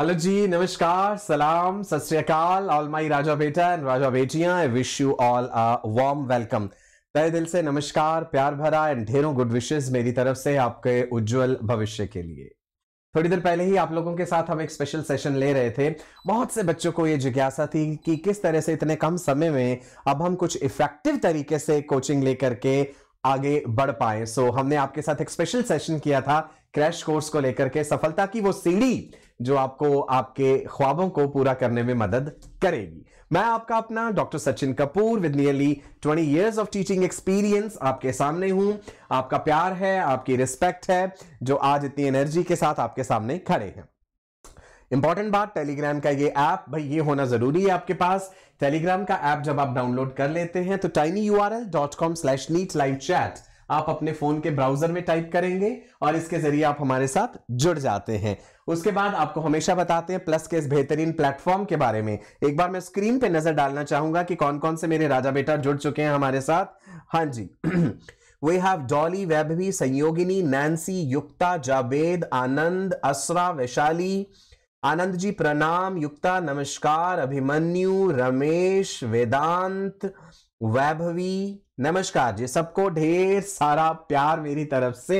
Hello जी नमस्कार सलाम सत ऑल माय राजा बेटा एंड राजा बेटिया I wish you all a warm welcome तय दिल से नमस्कार प्यार भरा एंड ढेरों गुड विशेस मेरी तरफ से आपके उज्जवल भविष्य के लिए थोड़ी देर पहले ही आप लोगों के साथ हम एक स्पेशल सेशन ले रहे थे बहुत से बच्चों को ये जिज्ञासा थी कि किस तरह से इतने कम समय में अब हम कुछ इफेक्टिव तरीके से कोचिंग लेकर के आगे बढ़ पाए सो so, हमने आपके साथ एक स्पेशल सेशन किया था क्रैश कोर्स को लेकर के सफलता की वो सीढ़ी जो आपको आपके ख्वाबों को पूरा करने में मदद करेगी मैं आपका अपना doctor Sachin Kapoor with nearly 20 years of teaching experience आपके सामने हूं आपका प्यार है आपकी रिस्पेक्ट है जो आज इतनी एनर्जी के साथ आपके सामने खड़े हैं इंपॉर्टेंट बात टेलीग्राम का ये ऐप भाई ये होना जरूरी है आपके पास टेलीग्राम का ऐप जब आप डाउनलोड कर लेते हैं तो tiny U R L dot com slash NEET live chat आप अपने फोन के ब्राउजर में टाइप करेंगे और इसके जरिए आप हमारे साथ जुड़ जाते हैं उसके बाद आपको हमेशा बताते हैं प्लस के इस बेहतरीन प्लेटफॉर्म के बारे में एक बार मैं स्क्रीन पे नजर डालना चाहूंगा कि कौन कौन से मेरे राजा बेटा जुड़ चुके हैं हमारे साथ हाँ जी we have Dolly Vaibhavi Sanyogini Nancy Yukta Javed Anand Asra Vaishali Anand ji प्रणाम युक्ता नमस्कार अभिमन्यु रमेश वेदांत वैभवी नमस्कार जी सबको ढेर सारा प्यार मेरी तरफ से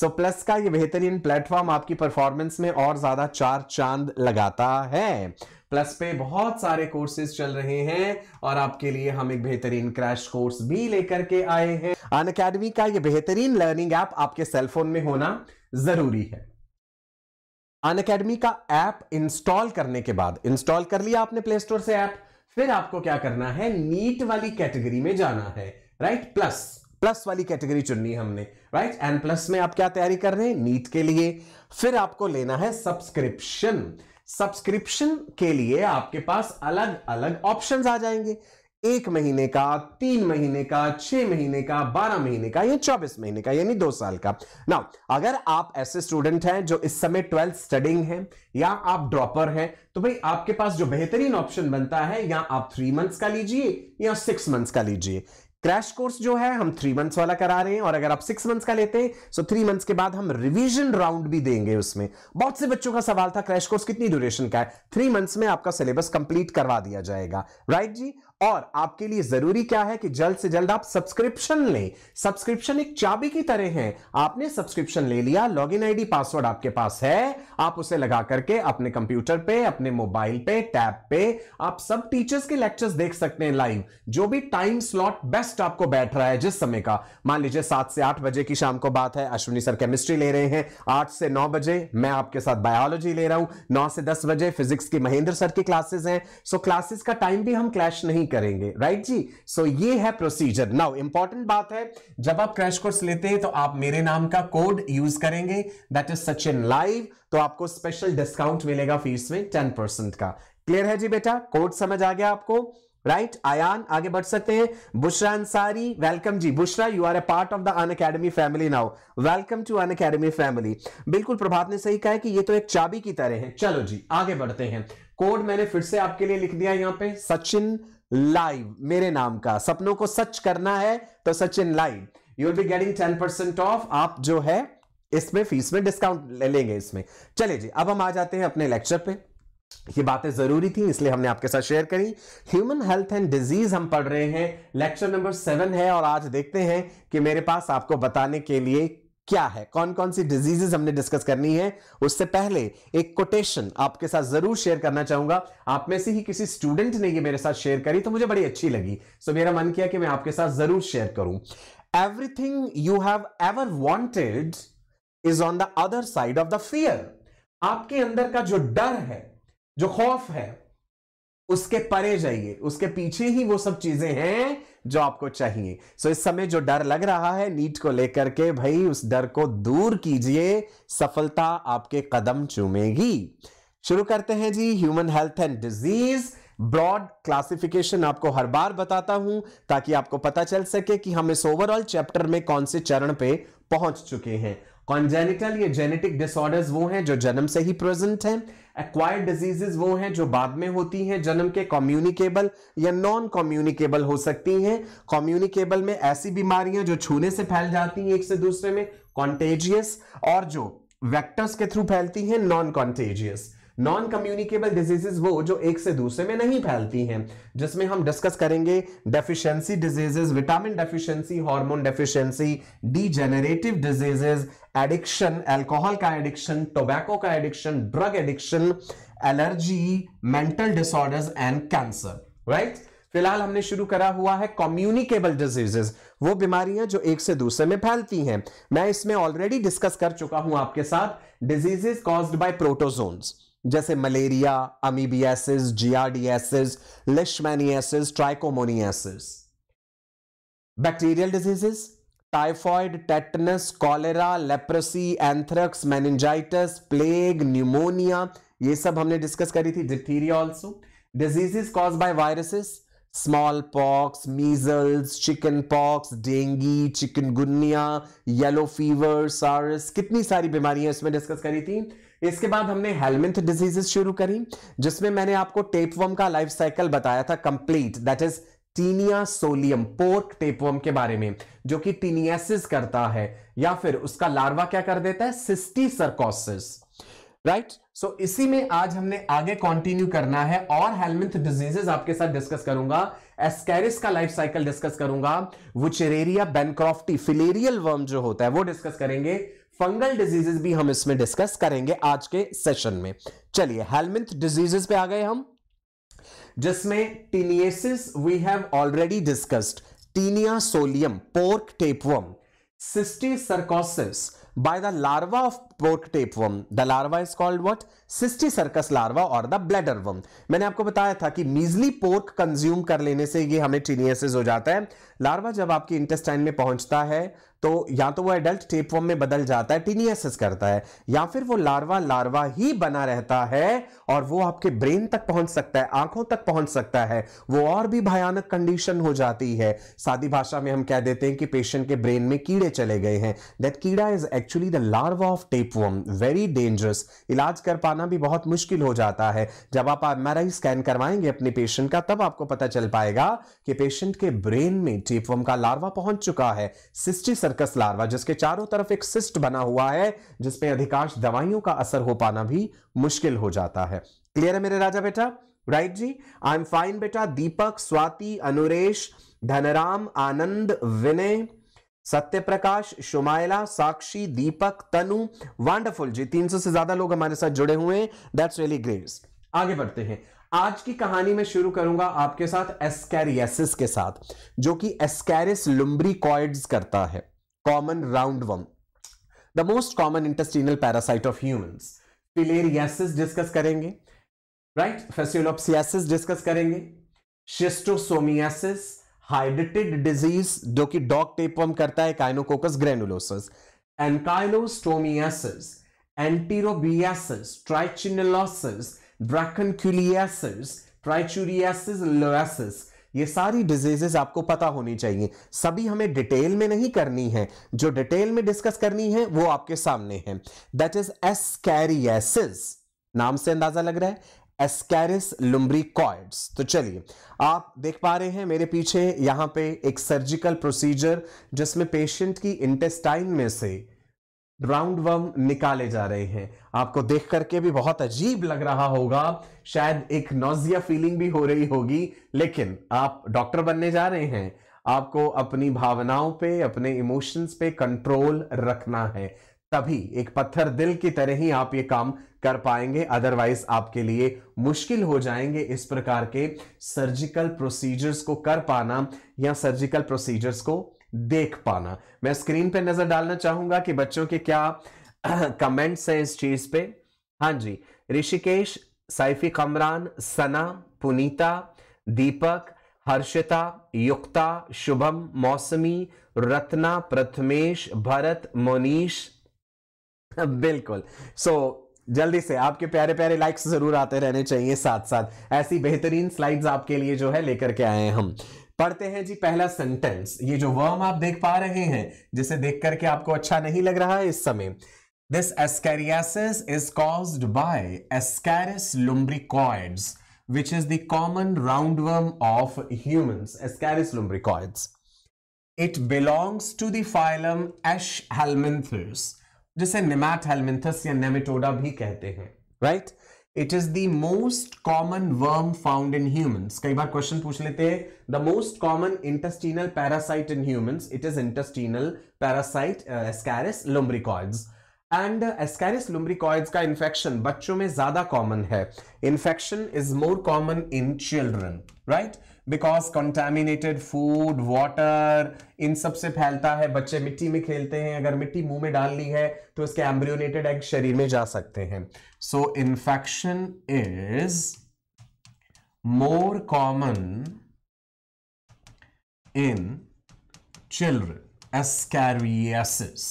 सो so, प्लस का ये बेहतरीन प्लेटफॉर्म आपकी परफॉर्मेंस में और ज्यादा चार चांद लगाता है प्लस पे बहुत सारे कोर्सेज चल रहे हैं और आपके लिए हम एक बेहतरीन क्रैश कोर्स भी लेकर के आए हैं अन अकेडमी का ये बेहतरीन लर्निंग ऐप आपके सेलफोन में होना जरूरी है अन अकेडमी का ऐप इंस्टॉल करने के बाद इंस्टॉल कर लिया आपने प्ले स्टोर से ऐप फिर आपको क्या करना है नीट वाली कैटेगरी में जाना है राइट प्लस प्लस वाली कैटेगरी चुननी है हमने राइट एन प्लस में आप क्या तैयारी कर रहे हैं नीट के लिए फिर आपको लेना है सब्सक्रिप्शन सब्सक्रिप्शन के लिए आपके पास अलग अलग ऑप्शंस आ जाएंगे एक महीने का तीन महीने का छह महीने का बारह महीने का या चौबीस महीने का यानी दो साल का ना अगर आप ऐसे स्टूडेंट हैं जो इस समय ट्वेल्थ स्टडिंग हैं या आप ड्रॉपर हैं तो भाई आपके पास जो बेहतरीन ऑप्शन बनता है या आप थ्री मंथ्स का लीजिए या सिक्स मंथ्स का लीजिए क्रैश कोर्स जो है हम थ्री मंथ्स वाला करा रहे हैं और अगर आप सिक्स मंथ्स का लेते हैं तो थ्री मंथ्स के बाद हम रिवीजन राउंड भी देंगे उसमें बहुत से बच्चों का सवाल था क्रैश कोर्स कितनी ड्यूरेशन का है थ्री मंथ्स में आपका सिलेबस कंप्लीट करवा दिया जाएगा राइट जी और आपके लिए जरूरी क्या है कि जल्द से जल्द आप सब्सक्रिप्शन लें सब्सक्रिप्शन एक चाबी की तरह है आपने सब्सक्रिप्शन ले लिया लॉगिन आईडी पासवर्ड आपके पास है आप उसे लगा करके अपने कंप्यूटर पे अपने मोबाइल पे टैब पे आप सब टीचर्स के लेक्चर्स देख सकते हैं लाइव जो भी टाइम स्लॉट बेस्ट आपको बैठ रहा है जिस समय का मान लीजिए सात से आठ बजे की शाम को बात है अश्विनी सर केमिस्ट्री ले रहे हैं आठ से नौ बजे मैं आपके साथ बायोलॉजी ले रहा हूं नौ से दस बजे फिजिक्स की महेंद्र सर की क्लासेस हैं सो क्लासेस का टाइम भी हम क्लैश नहीं नहीं करेंगे राइट जी सो so, ये है प्रोसीजर नाउ इंपॉर्टेंट बात है जब आप क्रैश कोर्स लेते हैं तो आप मेरे नाम का कोड यूज करेंगे दैट इज सचिन लाइव तो आपको स्पेशल डिस्काउंट मिलेगा फीस में टेन परसेंट का क्लियर है जी बेटा कोड समझ आ गया आपको राइट right? आयान आगे बढ़ सकते हैं बुशरा अंसारी वेलकम जी Bushra you are a part of the Unacademy family now welcome to Unacademy family बिल्कुल प्रभात ने सही कहा है कि ये तो एक चाबी की तरह है चलो जी आगे बढ़ते हैं कोड मैंने फिर से आपके लिए लिख दिया यहां पे सचिन लाइव मेरे नाम का सपनों को सच करना है तो Sachin live you'll be getting ten percent off आप जो है इसमें फीस में डिस्काउंट ले लेंगे इसमें चलिए जी अब हम आ जाते हैं अपने लेक्चर पे ये बातें जरूरी थी इसलिए हमने आपके साथ शेयर करी ह्यूमन हेल्थ एंड डिजीज हम पढ़ रहे हैं लेक्चर नंबर सेवन है और आज देखते हैं कि मेरे पास आपको बताने के लिए क्या है कौन कौन सी डिजीजेस हमने डिस्कस करनी है उससे पहले एक कोटेशन आपके साथ जरूर शेयर करना चाहूंगा आप में से ही किसी स्टूडेंट ने ये मेरे साथ शेयर करी तो मुझे बड़ी अच्छी लगी सो मेरा मन किया कि मैं आपके साथ जरूर शेयर करूं everything you have ever wanted is on the other side of the fear आपके अंदर का जो डर है जो खौफ है उसके परे जाइए उसके पीछे ही वो सब चीजें हैं जो आपको चाहिए सो so, इस समय जो डर लग रहा है नीट को लेकर के भाई उस डर को दूर कीजिए सफलता आपके कदम चूमेगी शुरू करते हैं जी human health and disease broad classification आपको हर बार बताता हूं ताकि आपको पता चल सके कि हम इस ओवरऑल चैप्टर में कौन से चरण पे पहुंच चुके हैं कॉन्जेनिटल ये जेनेटिक डिसऑर्डर्स वो हैं जो जन्म से ही प्रेजेंट हैं एक्वायर्ड डिजीजेज वो हैं जो बाद में होती हैं जन्म के कम्युनिकेबल या नॉन कम्युनिकेबल हो सकती हैं कम्युनिकेबल में ऐसी बीमारियां जो छूने से फैल जाती हैं एक से दूसरे में कॉन्टेजियस और जो वेक्टर्स के थ्रू फैलती हैं non contagious non communicable diseases वो जो एक से दूसरे में नहीं फैलती हैं जिसमें हम डिस्कस करेंगे deficiency diseases vitamin deficiency hormone deficiency degenerative diseases addiction alcohol का एडिक्शन टोबैको का addiction drug addiction allergy mental disorders and cancer right फिलहाल हमने शुरू करा हुआ है कम्युनिकेबल डिजीजेस वो बीमारियां जो एक से दूसरे में फैलती हैं मैं इसमें ऑलरेडी डिस्कस कर चुका हूं आपके साथ डिजीजेस कॉज्ड बाय प्रोटोजोन्स जैसे malaria amoebiasis giardiasis leishmaniasis trichomoniasis bacterial diseases typhoid tetanus cholera leprosy anthrax meningitis plague pneumonia ये सब हमने डिस्कस करी थी diphtheria also diseases cause by viruses smallpox measles chickenpox dengue chikungunya yellow fever SARS कितनी सारी बीमारियां इसमें discuss करी थी इसके बाद हमने हेलमेंथ डिजीजेस शुरू करी जिसमें मैंने आपको टेपवम का लाइफ साइकिल बताया था complete that is taenia solium pork tapeworm के बारे में जो कि टीनियासिस करता है या फिर उसका लार्वा क्या कर देता है सिस्टी सरकोसिस राइट सो इसी में आज हमने आगे कंटिन्यू करना है और हेलमेंथ डिजीजेस आपके साथ डिस्कस करूंगा एस्केरिस का लाइफ साइकिल डिस्कस करूंगा वुचेरेरिया बेनक्रॉफ्टी फिलेरियल वर्म जो होता है वो डिस्कस करेंगे फंगल डिजीजेस भी हम इसमें डिस्कस करेंगे आज के सेशन में चलिए हेलमिंथ डिजीजेस पे आ गए हम जिसमें taeniasis we have already discussed taenia solium pork tapeworm cysticercosis by the larva of tapeworm the larva is called called cysticercus larva और द ब्लैडर वर्म मैंने आपको बताया था कि मीजली पोर्क कंज्यूम कर लेने से ये हमें टीनियसिस हो जाता है लार्वा जब आपके इंटेस्टाइन में पहुंचता है तो या तो वो एडल्ट टेप वर्म में बदल जाता है टीनियसिस करता है या फिर वो लार्वा लार्वा ही बना रहता है और वो आपके ब्रेन तक पहुंच सकता है आंखों तक पहुंच सकता है वो और भी भयानक कंडीशन हो जाती है सादी भाषा में हम कह देते हैं कि पेशेंट के ब्रेन में कीड़े चले गए हैं दैट कीड़ा is actually the larva of tape tapeworm very dangerous इलाज कर पाना भी बहुत मुश्किल हो जाता है जब आप एम आर स्कैन करवाएंगे अपने पेशेंट का तब आपको पता चल पाएगा कि पेशेंट के ब्रेन में टेपवर्म का लार्वा पहुंच चुका है सिस्टी सर्कस लार्वा जिसके चारों तरफ एक सिस्ट बना हुआ है जिसमें अधिकांश दवाइयों का असर हो पाना भी मुश्किल हो जाता है क्लियर है मेरे राजा बेटा राइट right जी आई एम फाइन बेटा दीपक स्वाति अनुरेश धनराम आनंद विनय सत्यप्रकाश शुमाइला साक्षी दीपक तनु वंडरफुल जी 300 से ज्यादा लोग हमारे साथ जुड़े हुए हैं दैट्स रियली ग्रेट आगे बढ़ते हैं आज की कहानी में शुरू करूंगा आपके साथ एस्कैरियसिस के साथ जो कि एस्कैरिस लुम्बरी करता है common roundworm the most common intestinal parasite of humans filariasis discuss करेंगे राइट फेस्यूलोपसियासिस डिस्कस करेंगे शिस्टोसोमियासिस हाइड्रेटेड डिजीज जो कि डॉग टेपवर्म करता है काइनोकोकस ग्रेनुलोसस एनकाइलोस्टोमियासिस एंटीरोबियासिस ट्राइचिनोलॉसिस ब्रैकनक्यूलियासिस ट्राइचूरियासिस लोएसिस ये सारी डिजीजेस आपको पता होनी चाहिए सभी हमें डिटेल में नहीं करनी है जो डिटेल में डिस्कस करनी है वो आपके सामने है दैट इज एस्कैरियसिस नाम से अंदाजा लग रहा है एस्कैरिस लुम्ब्रिकॉइड्स तो चलिए आप देख पा रहे हैं मेरे पीछे यहां पे एक सर्जिकल प्रोसीजर जिसमें पेशेंट की इंटेस्टाइन में से राउंड वर्म निकाले जा रहे हैं आपको देख करके भी बहुत अजीब लग रहा होगा शायद एक नोजिया फीलिंग भी हो रही होगी लेकिन आप डॉक्टर बनने जा रहे हैं आपको अपनी भावनाओं पे अपने इमोशंस पे कंट्रोल रखना है तभी एक पत्थर दिल की तरह ही आप ये काम कर पाएंगे अदरवाइज आपके लिए मुश्किल हो जाएंगे इस प्रकार के सर्जिकल प्रोसीजर्स को कर पाना या सर्जिकल प्रोसीजर्स को देख पाना मैं स्क्रीन पे नजर डालना चाहूंगा कि बच्चों के क्या कमेंट्स हैं इस चीज पे हाँ जी ऋषिकेश साइफी कमरान सना पुनीता दीपक हर्षिता युक्ता शुभम मौसमी रत्ना प्रथमेश भरत मोनीश बिल्कुल सो so, जल्दी से आपके प्यारे प्यारे लाइक्स जरूर आते रहने चाहिए साथ साथ ऐसी बेहतरीन स्लाइड्स आपके लिए जो है लेकर के आए हैं हम पढ़ते हैं जी पहला सेंटेंस ये जो वर्म आप देख पा रहे हैं जिसे देख करके आपको अच्छा नहीं लग रहा है इस समय this ascariasis is cause by ascaris lumbricoides is is roundworm of of ascaris Ascaris it belongs to to the asch Aschhelminthes. जिसे नेमैट हेलमिंथस या नेमेटोडा भी कहते हैं right it is the most common worm found in humans कई बार question पूछ लेते हैं the most common intestinal parasite in humans it is intestinal parasite ascaris lumbricoides and ascaris lumbricoides का इन्फेक्शन बच्चों में ज्यादा कॉमन है infection is more common in children right because contaminated food water इन सबसे फैलता है बच्चे मिट्टी में खेलते हैं अगर मिट्टी मुंह में डाल ली है तो इसके एम्ब्रियोनेटेड एग शरीर में जा सकते हैं so infection is more common in children ascariasis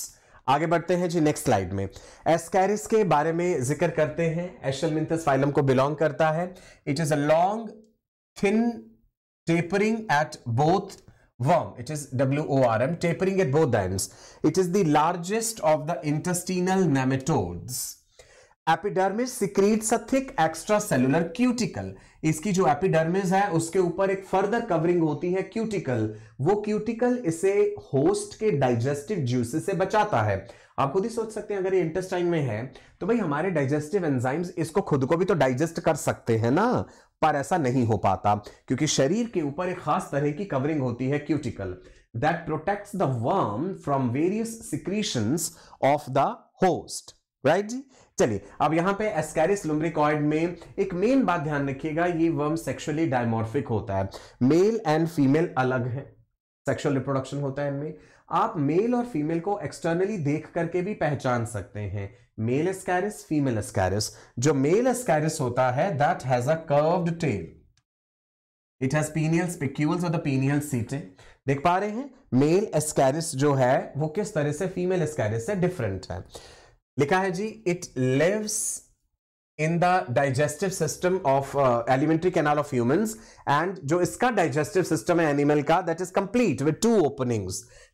आगे बढ़ते हैं जी नेक्स्ट स्लाइड में एस्कैरिस के बारे में जिक्र करते हैं एशल फाइलम को बिलोंग करता है it is a long thin tapering at both worm. It is W-O-R-M, tapering at both ends. It is the largest of the intestinal nematodes. Epidermis secretes a thick extracellular cuticle इसकी जो epidermis है उसके ऊपर एक further covering होती है cuticle वो cuticle इसे होस्ट के डाइजेस्टिव जूसेस से बचाता है आप खुद ही सोच सकते हैं अगर ये इंटेस्टाइन में है तो भाई हमारे डाइजेस्टिव एंजाइम्स इसको खुद को भी तो डाइजेस्ट कर सकते हैं ना पर ऐसा नहीं हो पाता क्योंकि शरीर के ऊपर एक खास तरह की कवरिंग होती है cuticle that protects the worm from various secretions of the host right जी चलिए अब यहां पे एस्कैरिस लुम्ब्रिकॉइड में एक मेन बात ध्यान रखिएगा ये वर्म सेक्सुअली डायमोर्फिक होता है मेल एंड फीमेल अलग है सेक्सुअल रिप्रोडक्शन होता है इनमें आप मेल और फीमेल को एक्सटर्नली देख करके भी पहचान सकते हैं मेल स्कैरिस फीमेल स्कैरिस जो मेल स्कैरिस होता है that has a curved tail it has penial spicules और द पीनियल सीटें देख पा रहे हैं मेल स्कैरिस जो है वो किस तरह से फीमेल स्कैरिस से डिफरेंट है लिखा है जी it lives in the digestive system of alimentary canal of human and जो इसका डाइजेस्टिव सिस्टम है एनिमल का that is complete with two opening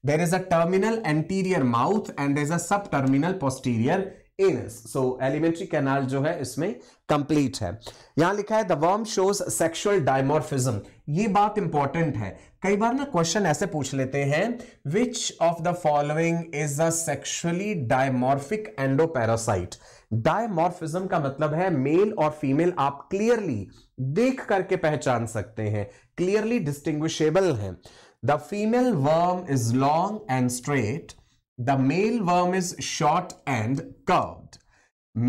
there is a terminal anterior mouth and there is a subterminal posterior anus so alimentary canal जो है इसमें complete है यहां लिखा है the worm shows sexual dimorphism ये बात इंपॉर्टेंट है कई बार ना क्वेश्चन ऐसे पूछ लेते हैं which of the following is a sexually dimorphic endoparasite dimorphism का मतलब है मेल और फीमेल आप क्लियरली देख करके पहचान सकते हैं क्लियरली डिस्टिंग्विशेबल हैं the female worm is long and straight the male worm is short and curved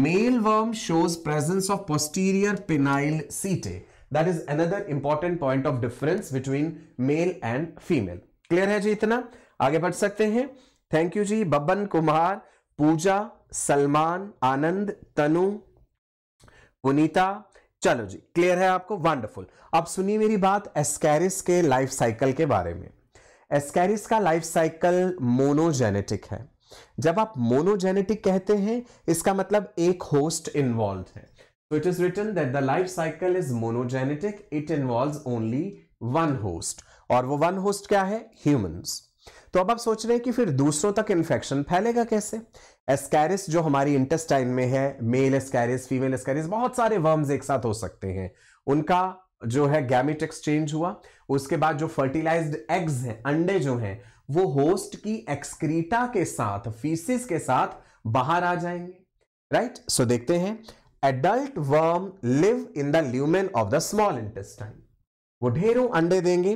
male worm shows presence of posterior penile setae that is another important point of difference between male and female clear है जी इतना आगे बढ़ सकते हैं thank you जी बबन कुमार पूजा सलमान आनंद तनु पुनीता चलो जी क्लियर है आपको वंडरफुल अब सुनिए मेरी बात एस्कैरिस के लाइफ साइकिल के बारे में एस्कैरिस का लाइफ साइकिल मोनोजेनेटिक है जब आप मोनोजेनेटिक कहते हैं इसका मतलब एक होस्ट इन्वॉल्व है so it is written that the life cycle is monogenetic it involve only one host और वो वन होस्ट क्या है ह्यूमंस तो अब आप सोच रहे हैं कि फिर दूसरों तक इन्फेक्शन फैलेगा कैसे एस्कैरिस जो हमारी इंटेस्टाइन में है मेल एस्कैरिस फीमेल एस्कैरिस बहुत सारे वर्म्स एक साथ हो सकते हैं उनका जो है गैमिट एक्सचेंज हुआ उसके बाद जो फर्टिलाइज्ड एग्स हैं अंडे जो हैं वो होस्ट की एक्सक्रीटा के साथ फीसिस के साथ बाहर आ जाएंगे राइट right? सो so, देखते हैं adult worm live in the lumen of the small intestine वो ढेरों अंडे देंगे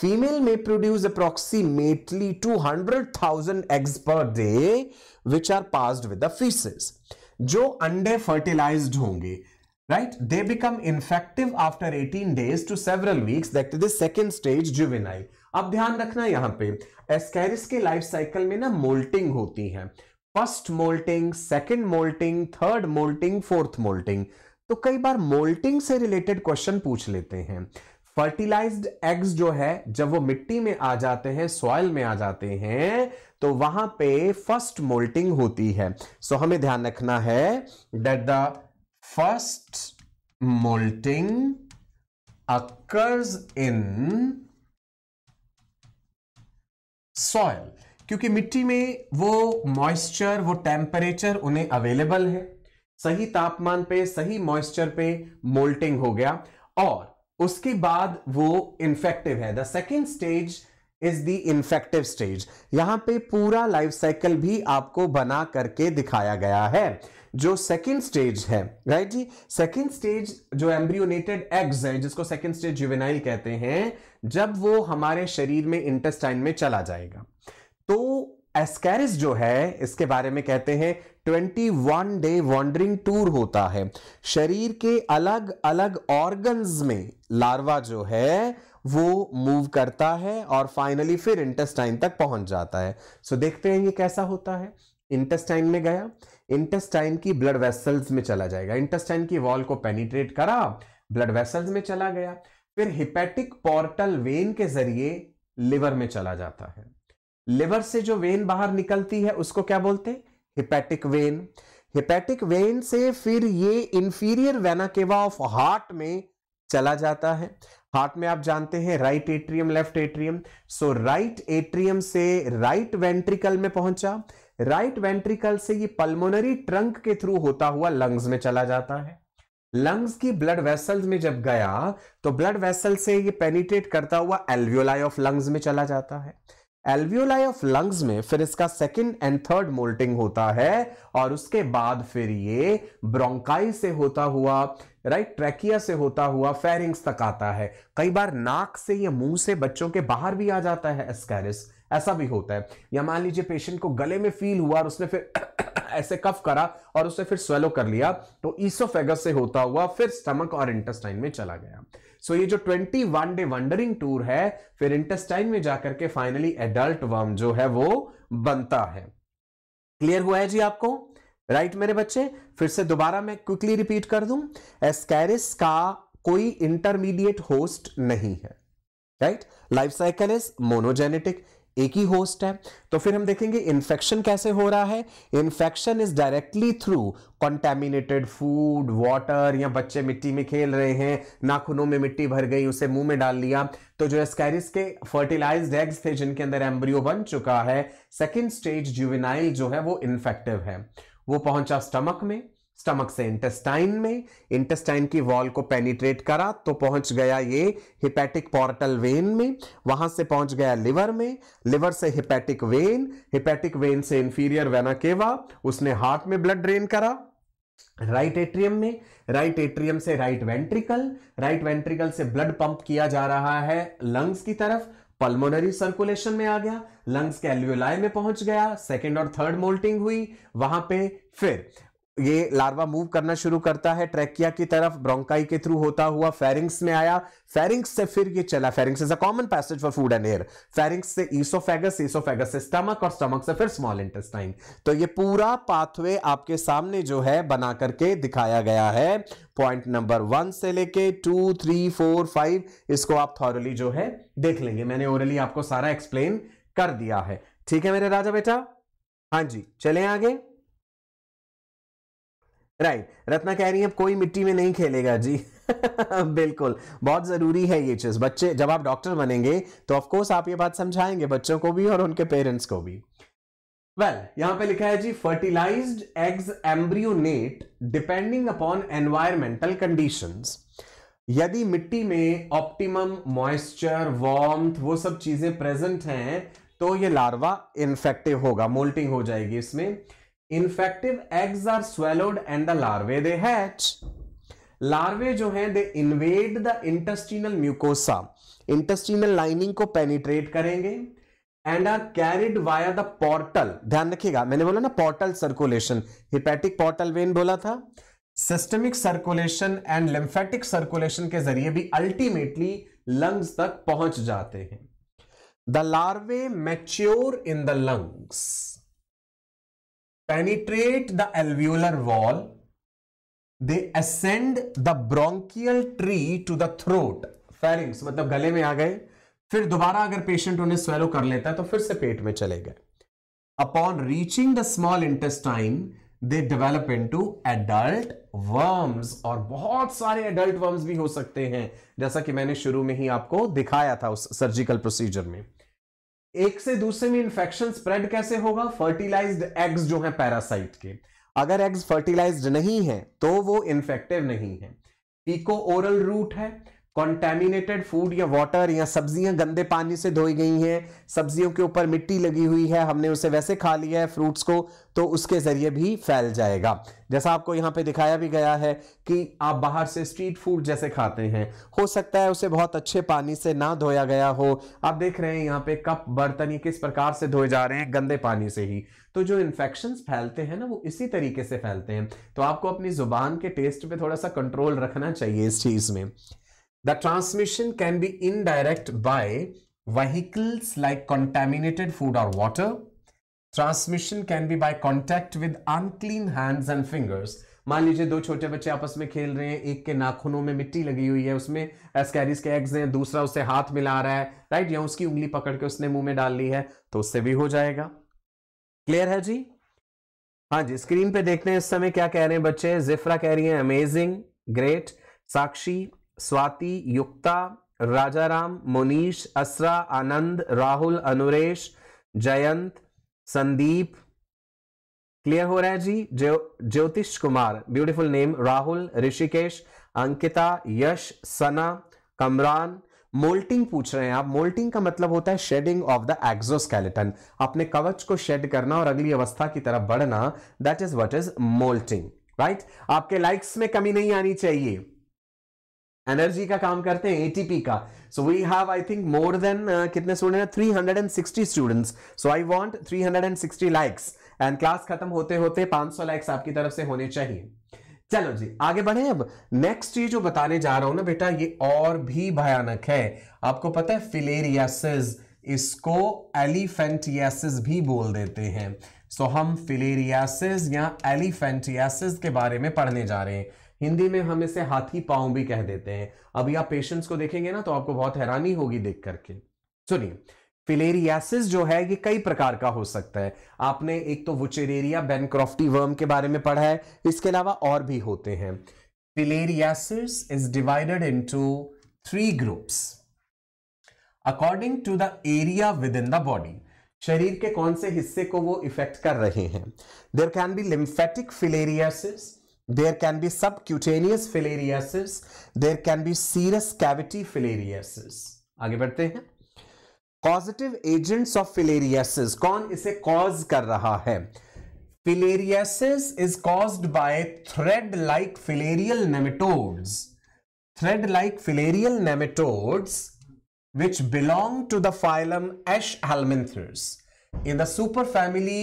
फीमेल में produce approximately two hundred thousand eggs per day which are passed with the faeces जो अंडे फर्टिलाइज्ड होंगे right they become infective after 18 days to several weeks that is the second stage juvenile अब ध्यान रखना यहां पे Ascaris के life cycle में ना मोल्टिंग होती है first moulting second moulting third moulting fourth moulting तो कई बार मोल्टिंग से रिलेटेड क्वेश्चन पूछ लेते हैं फर्टिलाइज्ड एग्स जो है जब वो मिट्टी में आ जाते हैं सॉइल में आ जाते हैं तो वहां पे फर्स्ट मोल्टिंग होती है सो so, हमें ध्यान रखना है that the first moulting occurs in soil क्योंकि मिट्टी में वो मॉइस्चर वो टेम्परेचर उन्हें अवेलेबल है सही तापमान पे सही मॉइस्चर पे मोल्टिंग हो गया और उसके बाद वो इन्फेक्टिव है the second stage is the infective stage यहां पे पूरा लाइफ साइकिल भी आपको बना करके दिखाया गया है जो सेकेंड स्टेज है राइट जी सेकेंड स्टेज जो एम्ब्रियोनेटेड एग्स है जिसको सेकेंड स्टेज जुवेनाइल कहते हैं जब वो हमारे शरीर में इंटेस्टाइन में चला जाएगा तो एस्कैरिस जो है इसके बारे में कहते हैं 21 डे वॉन्डरिंग टूर होता है शरीर के अलग अलग ऑर्गन्स में लार्वा जो है वो मूव करता है और फाइनली फिर इंटेस्टाइन तक पहुंच जाता है सो so, देखते हैं ये कैसा होता है इंटेस्टाइन में गया इंटेस्टाइन की ब्लड वेसल्स में चला जाएगा इंटेस्टाइन की वॉल को पेनिट्रेट करा ब्लड वेसल्स में चला गया फिर हिपेटिक पोर्टल वेन के जरिए लिवर में चला जाता है लिवर से जो वेन बाहर निकलती है उसको क्या बोलते हैं हिपैटिक वेन हिपैटिक वेन से फिर ये इंफीरियर वेनाकेवा ऑफ हार्ट में चला जाता है हार्ट में आप जानते हैं right atrium left atrium so right atrium से राइट वेंट्रिकल में पहुंचा राइट वेंट्रिकल से ये पल्मोनरी ट्रंक के थ्रू होता हुआ लंग्स में चला जाता है लंग्स की ब्लड वेसल्स में जब गया तो ब्लड वेसल से ये पेनिट्रेट करता हुआ एल्वियोलाई ऑफ लंग्स में चला जाता है एल्वियोलाई ऑफ लंग्स में फिर इसका सेकेंड एंड थर्ड मोल्टिंग होता है और उसके बाद फिर ये ब्रोंकाई से होता हुआ राइट ट्रैकिया से होता हुआ फेरिंग्स तक आता है कई बार नाक से या मुंह से बच्चों के बाहर भी आ जाता है एस्कैरिस ऐसा भी होता है या मान लीजिए पेशेंट को गले में फील हुआ और उसने फिर ऐसे कफ करा और उसने फिर स्वेलो कर लिया तो ईसोफेगस से होता हुआ फिर स्टमक और इंटेस्टाइन में चला गया सो ये जो 21 डे वंडरिंग टूर है फिर इंटेस्टाइन में जाकर के फाइनली एडल्ट वर्म जो है वो बनता है क्लियर हुआ है जी आपको राइट right, मेरे बच्चे फिर से दोबारा मैं क्विकली रिपीट कर दूं एस्कैरिस का कोई इंटरमीडिएट होस्ट नहीं है right life cycle is monogenetic एक ही होस्ट है तो फिर हम देखेंगे इन्फेक्शन कैसे हो रहा है infection is directly through contaminated food water या बच्चे मिट्टी में खेल रहे हैं नाखूनों में मिट्टी भर गई उसे मुंह में डाल लिया तो जो एस्कैरिस के फर्टिलाइज्ड एग्स थे जिनके अंदर एम्ब्रियो बन चुका है सेकेंड स्टेज जुवेनाइल जो है वो इन्फेक्टिव है वो पहुंचा स्टमक में स्टमक से इंटेस्टाइन में इंटेस्टाइन की वॉल को पेनिट्रेट करा तो पहुंच गया ये हिपैटिक पोर्टल वेन में वहां से पहुंच गया लिवर में लिवर से हिपैटिक वेन हिपैटिक वेन से इंफीरियर वेना केवा उसने हार्ट में ब्लड ड्रेन करा राइट एट्रियम में राइट एट्रियम से राइट वेंट्रिकल राइट वेंट्रिकल से ब्लड पंप किया जा रहा है लंग्स की तरफ पल्मोनरी सर्कुलेशन में आ गया लंग्स के एल्वियोलाई में पहुंच गया सेकेंड और थर्ड मोल्टिंग हुई वहां पे फिर ये लार्वा मूव करना शुरू करता है ट्रैकिया की तरफ ब्रोंकाई के थ्रू होता हुआ फेरिंग्स में आया फेरिंग्स से फिर ये चला pharynx is a common passage for food and air pharynx से ईसोफेगस ईसोफेगस से स्टमक और स्टमक से फिर स्मॉल इंटेस्टाइन तो ये पूरा पाथवे आपके सामने जो है बना करके दिखाया गया है पॉइंट नंबर वन से लेके टू थ्री फोर फाइव इसको आप थॉरली जो है देख लेंगे मैंने ओरली आपको सारा एक्सप्लेन कर दिया है ठीक है मेरे राजा बेटा हाँ जी चले आगे राइट रत्ना कह रही है अब कोई मिट्टी में नहीं खेलेगा जी बिल्कुल बहुत ज़रूरी है ये चीज़ बच्चे जब आप डॉक्टर बनेंगे तो ऑफकोर्स आप ये बात समझाएंगे बच्चों को भी और उनके पेरेंट्स को भी वेल well, यहां पे लिखा है जी fertilised eggs embryonate depending upon environmental conditions यदि मिट्टी में ऑप्टिमम मॉइस्चर वॉर्म वो सब चीजें प्रेजेंट हैं तो ये लार्वा इन्फेक्टिव होगा मोल्टिंग हो जाएगी इसमें infective eggs are swallowed and the larvae they hatch larvae जो है they invade the intestinal mucosa intestinal lining को पेनिट्रेट करेंगे and are carried via the portal ध्यान रखिएगा मैंने बोला ना portal circulation hepatic portal vein बोला था systemic circulation and lymphatic circulation के जरिए भी अल्टीमेटली लंग्स तक पहुंच जाते हैं the larvae mature in the lungs penetrate the alveolar wall. They ascend the bronchial tree to the throat. Pharynx मतलब गले में आ गए फिर दोबारा अगर पेशेंट उन्हें स्वेलो कर लेता तो फिर से पेट में चले गए upon reaching the small intestine they develop into adult worms और बहुत सारे एडल्ट वर्म्स भी हो सकते हैं जैसा कि मैंने शुरू में ही आपको दिखाया था उस सर्जिकल प्रोसीजर में एक से दूसरे में इंफेक्शन स्प्रेड कैसे होगा फर्टिलाइज्ड एग्स जो है पैरासाइट के अगर एग्स फर्टिलाइज्ड नहीं है तो वो इन्फेक्टिव नहीं है पीको ओरल रूट है कॉन्टेमिनेटेड फूड या वाटर या सब्जियां गंदे पानी से धोई गई हैं सब्जियों के ऊपर मिट्टी लगी हुई है हमने उसे वैसे खा लिया है फ्रूट्स को तो उसके ज़रिए भी फैल जाएगा जैसा आपको यहाँ पे दिखाया भी गया है कि आप बाहर से स्ट्रीट फूड जैसे खाते हैं हो सकता है उसे बहुत अच्छे पानी से ना धोया गया हो आप देख रहे हैं यहाँ पे कप बर्तन ये किस प्रकार से धोए जा रहे हैं गंदे पानी से ही तो जो इन्फेक्शन फैलते हैं ना वो इसी तरीके से फैलते हैं तो आपको अपनी ज़ुबान के टेस्ट पर थोड़ा सा कंट्रोल रखना चाहिए इस चीज़ में The transmission can be indirect by vehicles like contaminated food or water. Transmission can be by contact with unclean hands and fingers. मान लीजिए दो छोटे बच्चे आपस में खेल रहे हैं एक के नाखूनों में मिट्टी लगी हुई है उसमें एस्कैरिस के एग्स हैं दूसरा उसे हाथ मिला रहा है राइट या उसकी उंगली पकड़ के उसने मुंह में डाल ली है तो उससे भी हो जाएगा क्लियर है जी हाँ जी स्क्रीन पे देखते हैं इस समय क्या कह रहे हैं बच्चे जिफ्रा कह रही है amazing great Sakshi Swati Yukta Rajaram Munish Asra Anand Rahul Anuresh Jayant Sandeep clear हो रहा है जी Jyotish Kumar beautiful name Rahul Rishikesh Ankita Yash Sana Kamran moulting पूछ रहे हैं आप मोल्टिंग का मतलब होता है शेडिंग ऑफ द एक्सोस्केलेटन अपने कवच को शेड करना और अगली अवस्था की तरफ बढ़ना that is what is moulting right आपके लाइक्स में कमी नहीं आनी चाहिए एनर्जी का काम करते हैं एटीपी का so we have I think more than कितने student three hundred and sixty students so I want three hundred and sixty likes and class खत्म होते होते पांच सौ लाइक्स आपकी तरफ से होने चाहिए चलो जी आगे बढ़े अब नेक्स्ट चीज जो बताने जा रहा हूं ना बेटा ये और भी भयानक है आपको पता है फिलेरियासिस इसको एलिफेंटियासिस भी बोल देते हैं सो so, हम फिलेरियासिस या एलिफेंटियासिस के बारे में पढ़ने जा रहे हैं हिंदी में हम इसे हाथी पाओ भी कह देते हैं अभी आप पेशेंट्स को देखेंगे ना तो आपको बहुत हैरानी होगी देख करके सुनिए फिलेरियासिस जो है ये कई प्रकार का हो सकता है आपने एक तो वुचेरेरिया बेनक्रॉफ्टी वर्म के बारे में पढ़ा है इसके अलावा और भी होते हैं filariasis is divided into three groups according to the area within the body शरीर के कौन से हिस्से को वो इफेक्ट कर रहे हैं there can be lymphatic filariasis There can be subcutaneous filariasis. There can be serous cavity filariasis. आगे बढ़ते हैं कॉजिटिव एजेंट्स ऑफ फिलेरियासिस कौन इसे कॉज कर रहा है filariasis is caused by thread like filarial nematodes thread like filarial nematodes which belong to the phylum Ash in the superfamily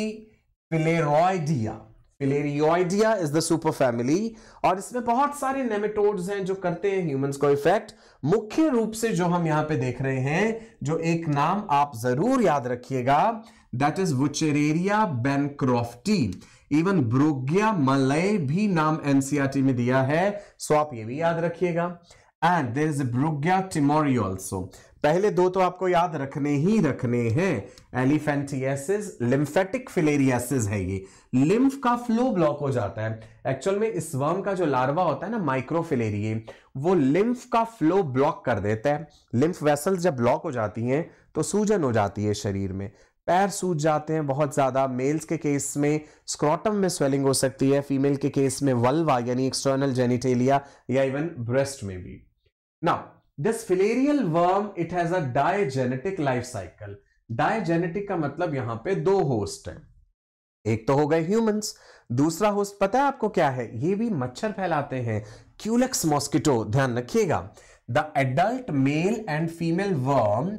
Filaroidea. Filarioidea is the super family और इसमें बहुत सारे nematodes हैं जो करते हैं ह्यूमंस को इफेक्ट मुख्य रूप से जो हम यहां पे देख रहे हैं जो एक नाम आप जरूर याद रखिएगा that is Wuchereria bancrofti even Brugia malayi भी नाम एनसीआरटी e में दिया है सो आप ये भी याद रखिएगा and there is Brugia timori also पहले दो तो आपको याद रखने ही रखने हैं एलिफेंटियासिस लिम्फेटिक फिलेरियासिस है ये लिम्फ का फ्लो ब्लॉक हो जाता है एक्चुअल में इस वर्म का जो लार्वा होता है ना माइक्रोफिलेरिये वो लिम्फ का फ्लो ब्लॉक कर देता है लिम्फ वेसल्स जब ब्लॉक हो जाती हैं तो सूजन हो जाती है शरीर में पैर सूज जाते हैं बहुत ज़्यादा मेल्स के केस में स्क्रॉटम में स्वेलिंग हो सकती है फीमेल के केस में वल्वा यानी एक्सटर्नल जेनिटेलिया या इवन ब्रेस्ट में भी ना this filarial worm it has a digenetic life cycle digenetic का मतलब यहां पे दो होस्ट है एक तो हो गए ह्यूमंस दूसरा होस्ट पता है आपको क्या है ये भी मच्छर फैलाते हैं क्यूलेक्स मॉस्किटो ध्यान रखिएगा the adult male and female worm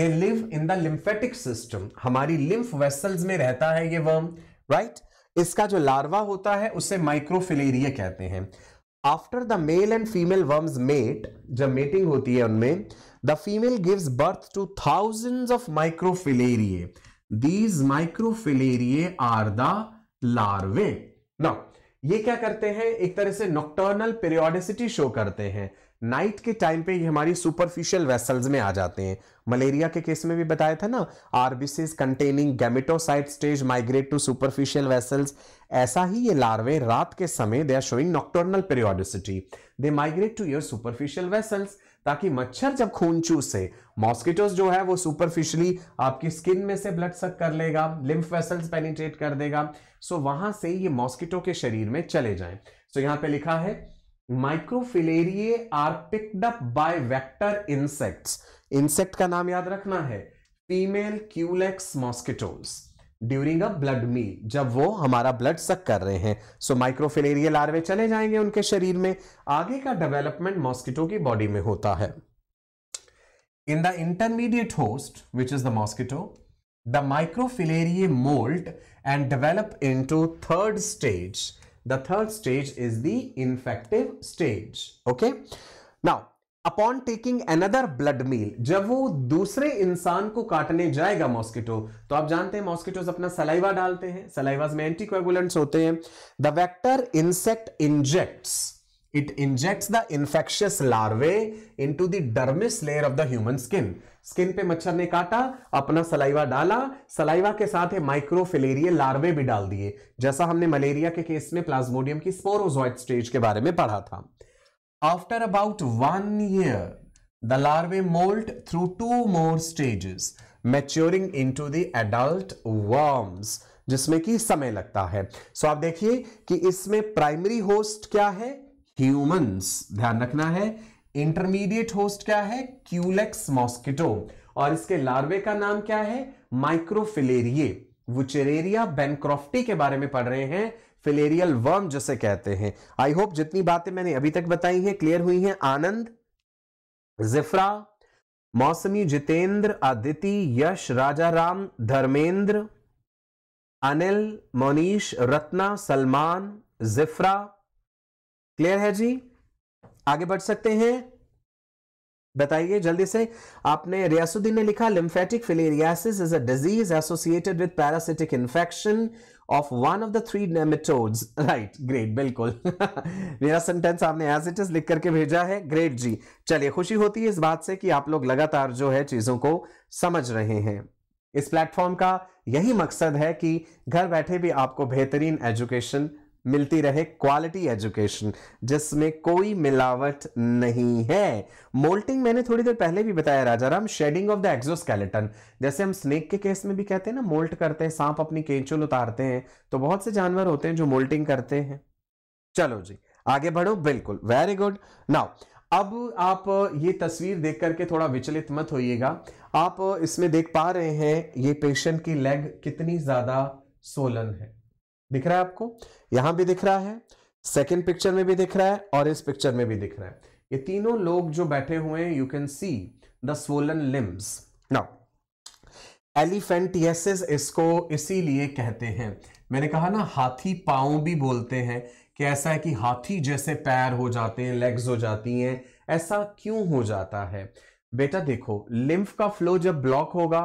they live in the lymphatic system हमारी लिम्फ वेसल्स में रहता है ये वर्म राइट right? इसका जो लार्वा होता है उसे माइक्रोफिलेरिया कहते हैं after the male and female worms mate जब मेटिंग होती है उनमें the female gives birth to thousands of microfilariae these microfilariae are the larvae ना ये क्या करते हैं एक तरह से नॉक्टर्नल पीरियोडिसिटी शो करते हैं नाइट के टाइम पे ये हमारी सुपरफिशियल वेसल्स में आ जाते हैं मलेरिया के केस में भी बताया था ना RBCs containing gametocyte stage migrate to superficial vessels ऐसा ही ये लार्वे रात के समय they are showing nocturnal periodicity they migrate to your superficial vessels ताकि मच्छर जब खून चूसे मॉस्किटोज जो है वो सुपरफिशियली आपकी स्किन में से ब्लड सक कर लेगा लिम्फ वेसल्स पेनिट्रेट कर देगा सो वहां से ये मॉस्किटो के शरीर में चले जाएं सो यहां पे लिखा है microfilariae are picked up by vector insects insect का नाम याद रखना है female Culex mosquitoes during a blood meal जब वो हमारा ब्लड सक कर रहे हैं सो माइक्रोफिलेरिया लार्वे चले जाएंगे उनके शरीर में आगे का डेवलपमेंट मॉस्किटो की बॉडी में होता है in the intermediate host which is the mosquito the microfilariae moult and into third stage The third stage is the infective stage. Okay. Now, upon taking another blood meal जब वो दूसरे इंसान को काटने जाएगा मॉस्किटो तो आप जानते हैं मॉस्किटोज अपना सलाइवा डालते हैं सलाइवाज में एंटीकोगुलेंट्स होते हैं the vector insect injects It injects the infectious larvae into the dermis layer of the human skin. Skin पे मच्छर ने काटा अपना सलाइवा डाला सलाइवा के साथ माइक्रोफिलेरिय लार्वे भी डाल दिए जैसा हमने मलेरिया के केस में प्लाज्मोडियम की स्पोरोजॉइड स्टेज के बारे में पढ़ा था after about one year larvae moult through two more stages stages into the adult worms जिसमें कि समय लगता है सो so आप देखिए कि इसमें प्राइमरी होस्ट क्या है ह्यूमंस ध्यान रखना है इंटरमीडिएट होस्ट क्या है क्यूलेक्स मॉस्किटो और इसके लार्वे का नाम क्या है माइक्रोफिलेरिये वुचेरेरिया बेनक्रॉफ्टी के बारे में पढ़ रहे हैं फिलेरियल वर्म जिसे कहते हैं आई होप जितनी बातें मैंने अभी तक बताई हैं क्लियर हुई हैं आनंद जिफ्रा मौसमी जितेंद्र आदिति यश राजा राम धर्मेंद्र अनिल मोनीश रत्ना सलमान जिफ्रा क्लियर है जी आगे बढ़ सकते हैं बताइए जल्दी से आपने रियासुद्दीन ने लिखा lymphatic filariasis is a disease associated with parasitic infection of one of the three nematodes right great बिल्कुल मेरा सेंटेंस आपने एज इट इज लिख करके भेजा है ग्रेट जी चलिए खुशी होती है इस बात से कि आप लोग लगातार जो है चीजों को समझ रहे हैं इस प्लेटफॉर्म का यही मकसद है कि घर बैठे भी आपको बेहतरीन एजुकेशन मिलती रहे क्वालिटी एजुकेशन जिसमें कोई मिलावट नहीं है मोल्टिंग मैंने थोड़ी देर पहले भी बताया Raja Ram shedding of the exoskeleton जैसे हम स्नेक के केस में भी कहते हैं ना मोल्ट करते हैं सांप अपनी केंचुल उतारते हैं तो बहुत से जानवर होते हैं जो मोल्टिंग करते हैं चलो जी आगे बढ़ो बिल्कुल वेरी गुड नाउ अब आप ये तस्वीर देख करके थोड़ा विचलित मत होइएगा आप इसमें देख पा रहे हैं ये पेशेंट की लेग कितनी ज्यादा सोलन है दिख रहा है आपको यहां भी दिख रहा है सेकेंड पिक्चर में भी दिख रहा है और इस पिक्चर में भी दिख रहा है ये तीनों लोग जो बैठे हुए हैं you can see the swollen limbs now elephantiasis इसको इसीलिए कहते हैं मैंने कहा ना हाथी पाओ भी बोलते हैं कि ऐसा है कि हाथी जैसे पैर हो जाते हैं लेग्स हो जाती हैं ऐसा क्यों हो जाता है बेटा देखो लिम्फ का फ्लो जब ब्लॉक होगा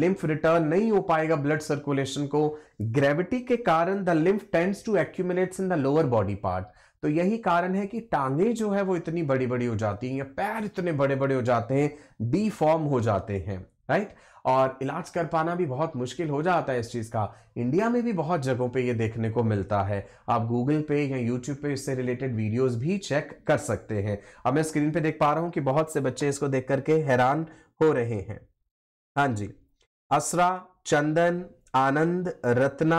लिम्फ रिटर्न नहीं हो पाएगा ब्लड सर्कुलेशन को ग्रेविटी के कारण the lymph tends to accumulates in the lower body part तो यही कारण है कि टांगे जो है वो इतनी बड़ी बड़ी हो जाती हैं या पैर इतने बड़े बड़े हो जाते हैं डिफॉर्म हो जाते हैं राइट और इलाज कर पाना भी बहुत मुश्किल हो जाता है इस चीज़ का इंडिया में भी बहुत जगहों पे ये देखने को मिलता है आप गूगल पे या यूट्यूब पे इससे रिलेटेड वीडियोस भी चेक कर सकते हैं अब मैं स्क्रीन पे देख पा रहा हूं कि बहुत से बच्चे इसको देख करके हैरान हो रहे हैं हाँ जी असरा चंदन आनंद रत्ना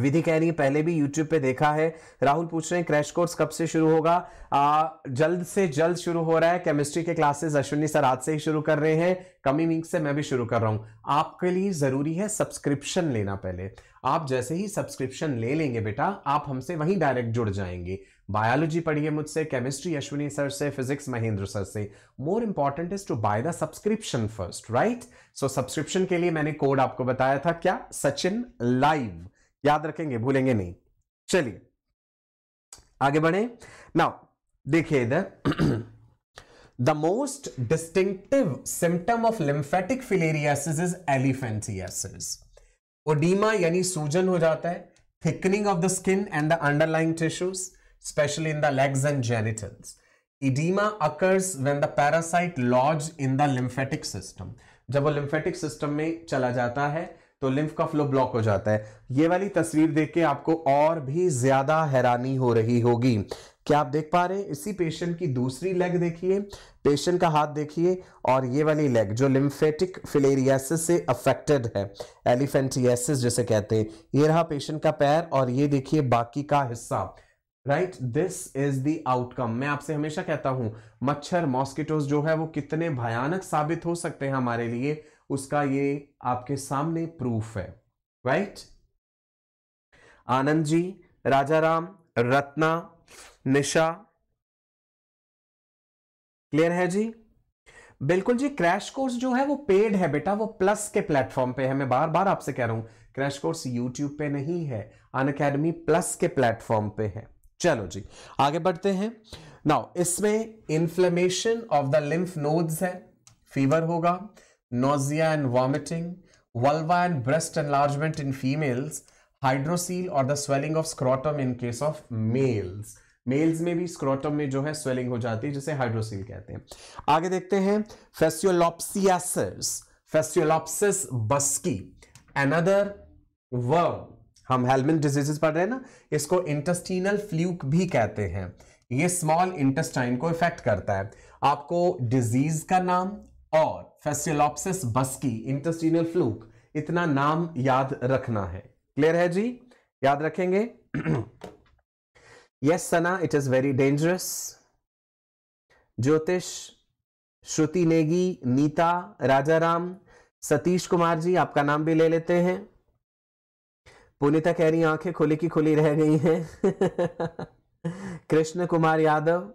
विधि कह रही है पहले भी यूट्यूब पे देखा है राहुल पूछ रहे हैं क्रैश कोर्स कब से शुरू होगा आ, जल्द से जल्द शुरू हो रहा है केमिस्ट्री के क्लासेस अश्विनी सर आज से ही शुरू कर रहे हैं कमिंग वीक से मैं भी शुरू कर रहा हूं आपके लिए जरूरी है सब्सक्रिप्शन लेना पहले आप जैसे ही सब्सक्रिप्शन ले लेंगे बेटा आप हमसे वहीं डायरेक्ट जुड़ जाएंगे बायोलॉजी पढ़िए मुझसे केमिस्ट्री अश्विनी सर से फिजिक्स महेंद्र सर से more important is to buy the subscription first right so subscription के लिए मैंने कोड आपको बताया था क्या सचिन लाइव याद रखेंगे भूलेंगे नहीं चलिए आगे बढ़े नाउ देखिए इधर the most distinctive symptom of lymphatic filariasis is elephantiasis oedema यानी सूजन हो जाता है thickening of the skin and the underlying tissues specially in the legs and genitals oedema occurs when the parasite lodges in the lymphatic system जब वो lymphatic system में चला जाता है तो लिम्फ का फ्लो ब्लॉक हो जाता है ये वाली तस्वीर देख के आपको और भी ज्यादा हैरानी हो रही होगी क्या आप देख पा रहे हैं इसी पेशेंट की दूसरी लेग देखिए पेशेंट का हाथ देखिए और ये वाली लेग जो लिम्फेटिक फिलेरियासिस से अफेक्टेड है एलिफेंटियासिस जिसे कहते हैं ये रहा पेशेंट का पैर और ये देखिए बाकी का हिस्सा right this is the outcome मैं आपसे हमेशा कहता हूं मच्छर मॉस्किटोज जो है वो कितने भयानक साबित हो सकते हैं हमारे लिए उसका ये आपके सामने प्रूफ है राइट आनंद जी राजा राम रत्ना निशा क्लियर है जी बिल्कुल जी क्रैश कोर्स जो है वो पेड है बेटा वो प्लस के प्लेटफॉर्म पे है मैं बार बार आपसे कह रहा हूं क्रैश कोर्स यूट्यूब पे नहीं है अन अकेडमी प्लस के प्लेटफॉर्म पे है चलो जी आगे बढ़ते हैं नाउ इसमें inflammation of the lymph nodes है फीवर होगा nausea and vomiting, vulva and breast enlargement in females, hydrocele or the swelling of scrotum in case of males. Males में भी स्क्रोटम में जो है स्वेलिंग हो जाती है जिसे हाइड्रोसील कहते हैं आगे देखते हैं fasciolopsiasis fasciolopsis buski another worm हम हेलमेट डिजीजेस पढ़ रहे हैं ना इसको इंटेस्टिनल फ्लूक भी कहते हैं ये स्मॉल इंटेस्टाइन को इफेक्ट करता है आपको डिजीज का नाम और फेसिलोप्सिस बस्की इंटेस्टिनल फ्लूक इतना नाम याद रखना है क्लियर है जी याद रखेंगे yes Sana it is very dangerous Jyotish Shruti Negi Nita राजा राम सतीश कुमार जी आपका नाम भी ले लेते हैं पुनिता कह रही आंखें खुली की खुली रह गई हैं कृष्ण कुमार यादव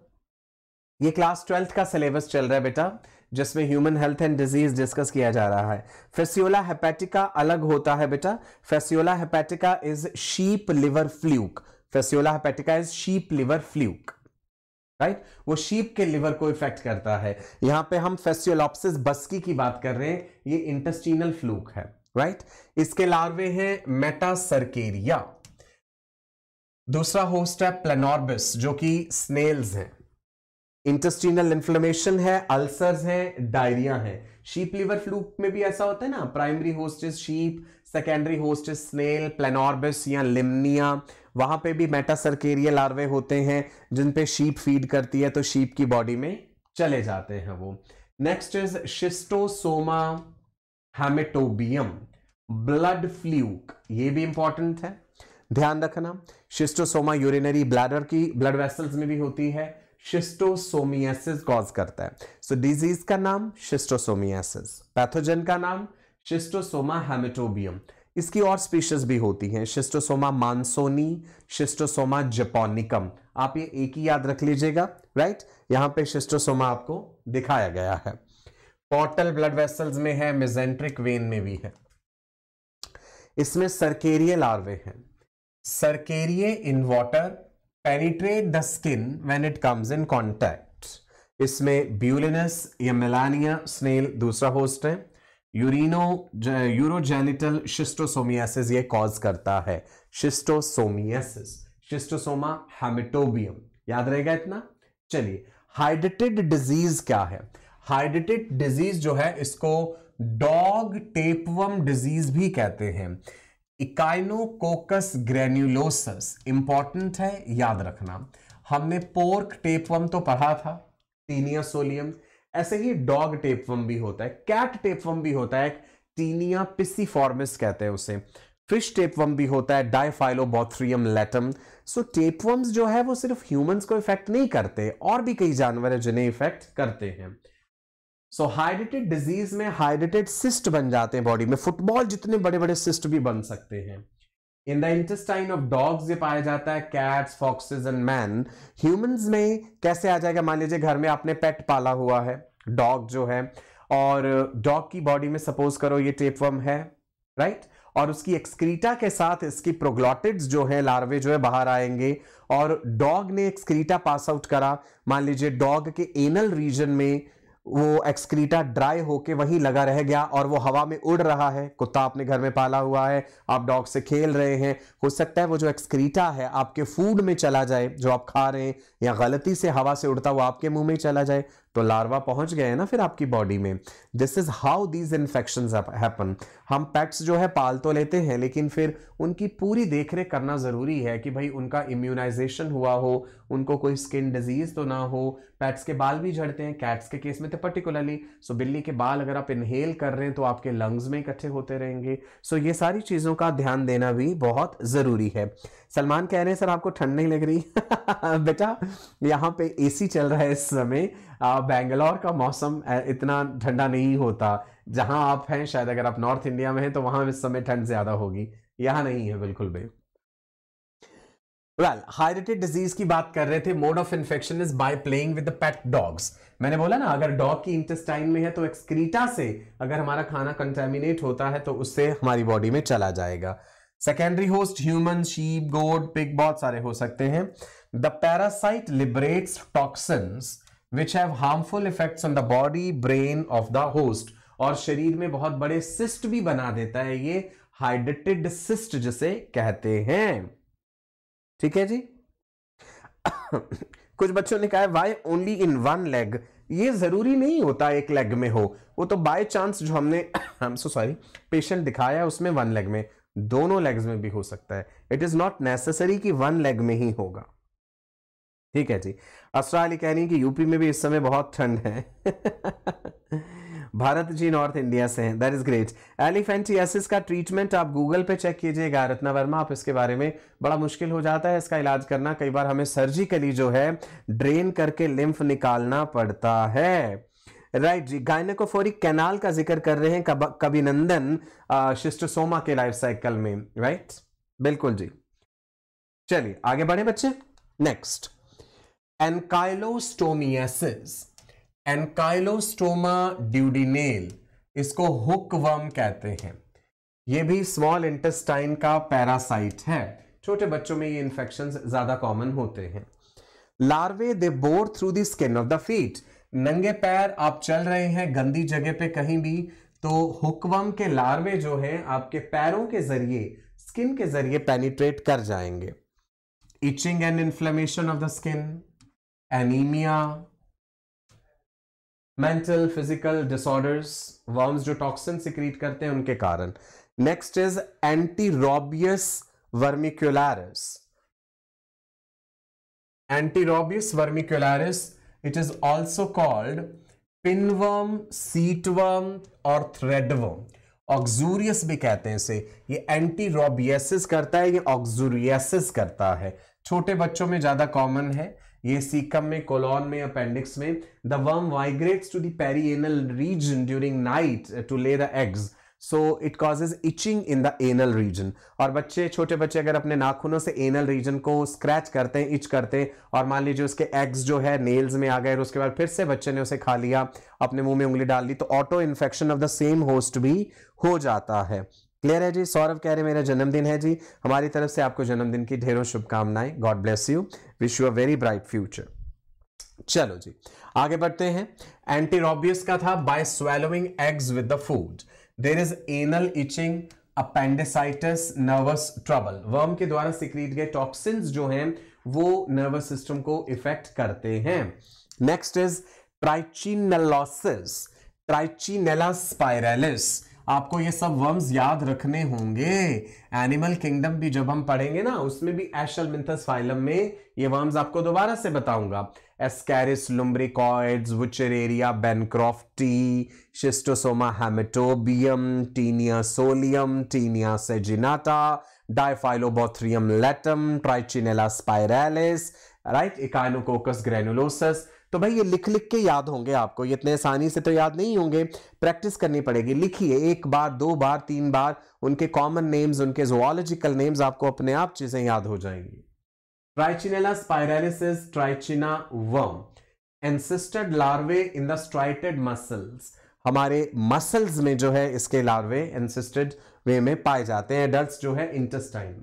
ये क्लास ट्वेल्थ का सिलेबस चल रहा है बेटा जिसमें human health and disease discuss किया जा रहा है फेसियोला हेपेटिका अलग होता है बेटा Fasciola hepatica is sheep liver fluke Fasciola hepatica is sheep liver fluke right right? वो शीप के लिवर को इफेक्ट करता है यहां पे हम फेसियोलॉप्सिस बस्की की बात कर रहे हैं ये इंटेस्टिनल फ्लूक है राइट right? इसके लार्वे हैं मेटासरकेरिया दूसरा होस्ट है प्लेनॉर्बिस जो कि स्नेल्स हैं इंटेस्टिनल इंफ्लेमेशन है अल्सर्स हैं डायरिया है शीप लिवर फ्लू में भी ऐसा होता है ना primary hosts sheep secondary hosts snail Planorbis या लिमनिया वहां पे भी मेटासर्केरिया लार्वे होते हैं जिन पे शीप फीड करती है तो शीप की बॉडी में चले जाते हैं वो next is Schistosoma haematobium blood fluke ये भी इंपॉर्टेंट है ध्यान रखना शिस्टोसोमा यूरिनरी ब्लैडर की ब्लड वेसल्स में भी होती है शिस्टोसोमियासिस कॉज करता है सो so, डिजीज का नाम शिस्टोसोमियासिस पैथोजन का नाम शिस्टोसोमा हेमेटोबियम इसकी और स्पीशीज भी होती हैं शिस्टोसोमा मानसोनी शिस्टोसोमा जपोनिकम आप ये एक ही याद रख लीजिएगा राइट यहां पे शिस्टोसोमा आपको दिखाया गया है पोर्टल ब्लड वेसल्स में है मेजेंट्रिक वेन में भी है इसमें सरकेरिय लार्वे हैं cercaria in water penetrate the skin when it comes in contact इसमें ब्यूलिनस या मेलानिया स्नेल दूसरा होस्ट है यूरिनो यूरोजेनिटल शिस्टोसोमियासिस ये कॉज करता है शिस्टोसोमियासिस शिस्टोसोमा हेमिटोबियम याद रहेगा इतना चलिए हाइड्रेटेड डिजीज क्या है हाइड्रेटेड डिजीज जो है इसको डॉग टेपवम डिजीज भी कहते हैं इकाइनोकोकस ग्रेन्यूलोसस इंपॉर्टेंट है याद रखना हमने पोर्क टेपवम तो पढ़ा था टीनिया सोलियम ऐसे ही डॉग टेपवम भी होता है कैट टेपवम भी होता है टीनिया पिसीफॉर्मिस कहते हैं उसे फिश टेपवम भी होता है डाइफाइलोबोथ्रियम लेटम सो टेपवम्स जो है वो सिर्फ ह्यूमंस को इफेक्ट नहीं करते और भी कई जानवर है जिन्हें इफेक्ट करते हैं सो हाइड्रेटेड डिजीज में हाइड्रेटेड सिस्ट बन जाते हैं बॉडी में फुटबॉल जितने बड़े बड़े सिस्ट भी बन सकते हैं in the intestine of dogs ये पाया जाता है cats foxes and man humans में कैसे आ जाएगा मान लीजिए घर में आपने पेट पाला हुआ है डॉग जो है और डॉग की बॉडी में सपोज करो ये टेपवर्म है राइट right? और उसकी एक्सक्रीटा के साथ इसकी प्रोग्लॉटिड्स जो है लार्वे जो है बाहर आएंगे और डॉग ने एक्सक्रीटा पास आउट करा मान लीजिए डॉग के एनल रीजन में वो एक्सक्रीटा ड्राई होके वहीं लगा रह गया और वो हवा में उड़ रहा है कुत्ता आपने घर में पाला हुआ है आप डॉग से खेल रहे हैं हो सकता है वो जो एक्सक्रीटा है आपके फूड में चला जाए जो आप खा रहे हैं या गलती से हवा से उड़ता हुआ आपके मुंह में चला जाए तो लार्वा पहुंच गए ना फिर आपकी बॉडी में this is how these infection happen हम पैट्स जो है पाल तो लेते हैं लेकिन फिर उनकी पूरी रेख करना ज़रूरी है कि भाई उनका इम्यूनाइजेशन हुआ हो उनको कोई स्किन डिजीज तो ना हो पैट्स के बाल भी झड़ते हैं कैट्स के केस में तो पर्टिकुलरली सो बिल्ली के बाल अगर आप इनहेल कर रहे हैं तो आपके लंग्स में इकट्ठे होते रहेंगे सो ये सारी चीज़ों का ध्यान देना भी बहुत ज़रूरी है सलमान कह रहे हैं सर आपको ठंड नहीं लग रही बेटा यहाँ पे एसी चल रहा है इस समय बेंगलोर का मौसम इतना ठंडा नहीं होता जहाँ आप हैं शायद अगर आप नॉर्थ इंडिया में हैं तो वहां इस समय ठंड ज़्यादा होगी यहाँ नहीं है बिल्कुल भी वेल हाइरेटेड डिजीज की बात कर रहे थे mode of infection is by playing with the pet dogs मैंने बोला ना अगर डॉग की इंटेस्टाइन में है तो एक्सक्रीटा से अगर हमारा खाना कंटेमिनेट होता है तो उससे हमारी बॉडी में चला जाएगा secondary host human sheep goat pig बहुत सारे हो सकते हैं the parasite liberates toxins which have harmful effects on the body brain of the host और शरीर में बहुत बड़े सिस्ट भी बना देता है ये हाइड्रेटेड सिस्ट जिसे कहते हैं ठीक है जी कुछ बच्चों ने कहा why only in one leg ये जरूरी नहीं होता एक लेग में हो वो तो बाय चांस जो हमने सो सॉरी पेशेंट दिखाया है उसमें वन लेग में दोनों लेग्स में भी हो सकता है इट इज नॉट नेसेसरी कि वन लेग में ही होगा ठीक है जी असरा अली कह रही कि यूपी में भी इस समय बहुत ठंड है भारत जी नॉर्थ इंडिया से हैं दैट इज ग्रेट एलिफेंटियासिस का ट्रीटमेंट आप गूगल पे चेक कीजिएगा रत्ना वर्मा आप इसके बारे में बड़ा मुश्किल हो जाता है इसका इलाज करना कई बार हमें सर्जिकली जो है ड्रेन करके लिम्फ निकालना पड़ता है राइट right, जी गायनेकोफोरिक कैनाल का जिक्र कर रहे हैं कब, कविनंदन शिस्टोसोमा के लाइफ साइकिल में राइट right? बिल्कुल जी चलिए आगे बढ़े बच्चे नेक्स्ट एनकाइलोस्टोमियसिस एनकाइलोस्टोमा ड्यूडिनेल इसको हुक वर्म कहते हैं ये भी स्मॉल इंटेस्टाइन का पैरासाइट है छोटे बच्चों में ये इंफेक्शन ज्यादा कॉमन होते हैं larvae they bore through the skin of the feet नंगे पैर आप चल रहे हैं गंदी जगह पे कहीं भी तो हुकवम के लार्वे जो हैं आपके पैरों के जरिए स्किन के जरिए पेनिट्रेट कर जाएंगे itching and inflammation of the skin anaemia mental physical disorders worms जो टॉक्सिन सिक्रीट करते हैं उनके कारण next is enterobius vermicularis enterobius vermicularis it is also called pinworm seatworm और थ्रेडवर्म ऑक्जूरियस भी कहते हैं इसे ये एंटीरोबियसिस करता है ये ऑक्जूरियसिस करता है छोटे बच्चों में ज्यादा कॉमन है ये सीकम में कोलॉन में अपेंडिक्स में the worm migrates to their anal region during night to lay the eggs so it causes itching in the anal region और बच्चे छोटे बच्चे अगर अपने नाखूनों से एनल रीजन को स्क्रैच करते हैं इच करते हैं और मान लीजिए उसके एग्स जो है नेल्स में आ गए और उसके बाद फिर से बच्चे ने उसे खा लिया अपने मुंह में उंगली डाल ली तो auto infection of the same host भी हो जाता है क्लियर है जी सौरभ कह रहे मेरा जन्मदिन है जी हमारी तरफ से आपको जन्मदिन की ढेरों शुभकामनाएं God bless you wish you a very bright future चलो जी आगे बढ़ते हैं एंटीरोबियस का था by swallowing eggs with the food there is anal itching appendicitis nervous trouble worm के द्वारा सिक्रीट गए टॉक्सिन जो हैं वो नर्वस सिस्टम को इफेक्ट करते हैं नेक्स्ट इज ट्राइचिनलोसिस ट्राइचिनेला स्पाइरेलिस आपको ये सब वर्म्स याद रखने होंगे एनिमल किंगडम भी जब हम पढ़ेंगे ना उसमें भी एशल मिंथस फाइलम में ये वर्म्स आपको दोबारा से बताऊंगा ascaris lumbricoides wuchereria bancrofti schistosoma haematobium taenia solium taenia saginata diphyllobothrium latum trichinella spiralis right echinococcus granulosus तो भाई ये लिख लिख के याद होंगे आपको ये इतने आसानी से तो याद नहीं होंगे प्रैक्टिस करनी पड़ेगी लिखिए एक बार दो बार तीन बार उनके कॉमन नेम्स उनके जोलॉजिकल नेम्स आपको अपने आप चीजें याद हो जाएंगी trichinella spiralis trichina worm encysted larvae in the striated muscles हमारे मसल्स में जो है इसके लार्वे एनसिस्टेड वे में पाए जाते हैं एडल्ट जो है इंटेस्टाइन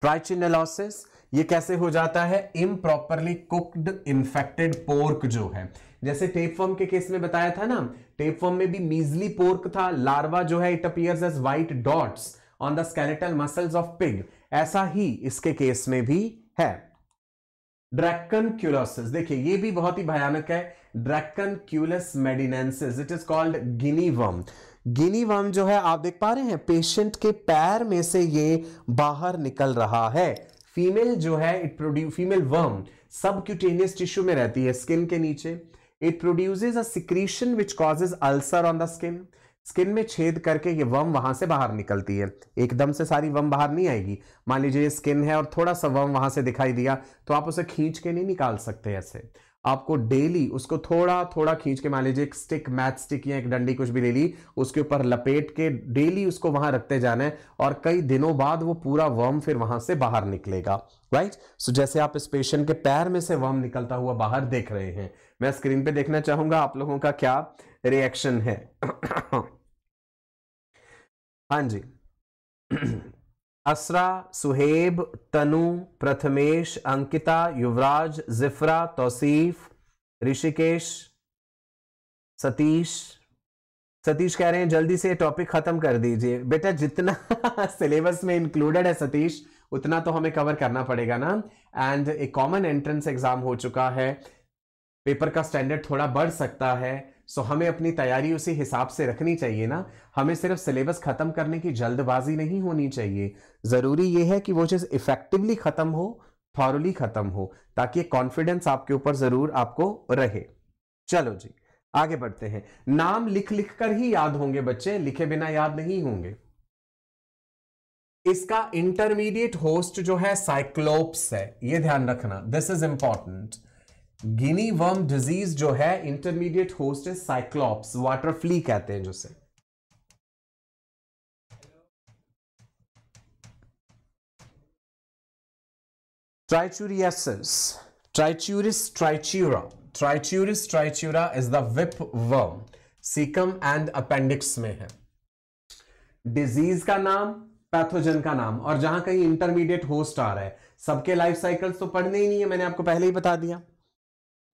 ट्राइचिनेलॉसिस ये कैसे हो जाता है इम प्रॉपरली कुक्ड इन्फेक्टेड पोर्क जो है जैसे टेपवर्म के केस में बताया था ना टेपवर्म में भी मीजली पोर्क था लार्वा जो है it appears as white dots on the skeletal muscles of pig ऐसा ही इसके केस में भी है ड्रैकन क्यूलोसिस देखिए ये भी बहुत ही भयानक है dracunculus medinensis it is called guinea worm guinea worm जो है आप देख पा रहे हैं पेशेंट के पैर में से ये बाहर निकल रहा है फीमेल जो है it produce female worm subcutaneous tissue में रहती है स्किन के नीचे it produces a secretion which causes ulcer on the skin skin में छेद करके ये वम वहां से बाहर निकलती है एकदम से सारी वम बाहर नहीं आएगी मान लीजिए ये स्किन है और थोड़ा सा वम वहां से दिखाई दिया तो आप उसे खींच के नहीं निकाल सकते ऐसे आपको डेली उसको थोड़ा थोड़ा खींच के मान लीजिए एक स्टिक मैथ स्टिक या एक डंडी कुछ भी ले ली उसके ऊपर लपेट के डेली उसको वहां रखते जाना है और कई दिनों बाद वो पूरा वर्म फिर वहां से बाहर निकलेगा राइट सो जैसे आप इस पेशेंट के पैर में से वर्म निकलता हुआ बाहर देख रहे हैं मैं स्क्रीन पे देखना चाहूंगा आप लोगों का क्या रिएक्शन है हाँ जी असरा सुहेब तनु प्रथमेश अंकिता युवराज जिफ्रा तौसीफ ऋषिकेश सतीश सतीश कह रहे हैं जल्दी से टॉपिक खत्म कर दीजिए बेटा जितना सिलेबस में इंक्लूडेड है सतीश उतना तो हमें कवर करना पड़ेगा ना एंड एक कॉमन एंट्रेंस एग्जाम हो चुका है पेपर का स्टैंडर्ड थोड़ा बढ़ सकता है सो हमें अपनी तैयारी उसी हिसाब से रखनी चाहिए ना हमें सिर्फ सिलेबस खत्म करने की जल्दबाजी नहीं होनी चाहिए जरूरी यह है कि वो चीज इफेक्टिवली खत्म हो थॉरली खत्म हो ताकि कॉन्फिडेंस आपके ऊपर जरूर आपको रहे चलो जी आगे बढ़ते हैं नाम लिख लिख कर ही याद होंगे बच्चे लिखे बिना याद नहीं होंगे इसका इंटरमीडिएट होस्ट जो है साइक्लोप्स है ये ध्यान रखना this is important guinea worm disease जो है इंटरमीडिएट होस्ट है साइक्लॉप्स वाटर फ्ली कहते हैं जिसे trichuriasis trichuris trichiura trichuris trichiura is the whip worm caecum and appendix में है डिजीज का नाम पैथोजन का नाम और जहां कहीं इंटरमीडिएट होस्ट आ रहा है सबके लाइफ साइकिल्स तो पढ़ने ही नहीं है मैंने आपको पहले ही बता दिया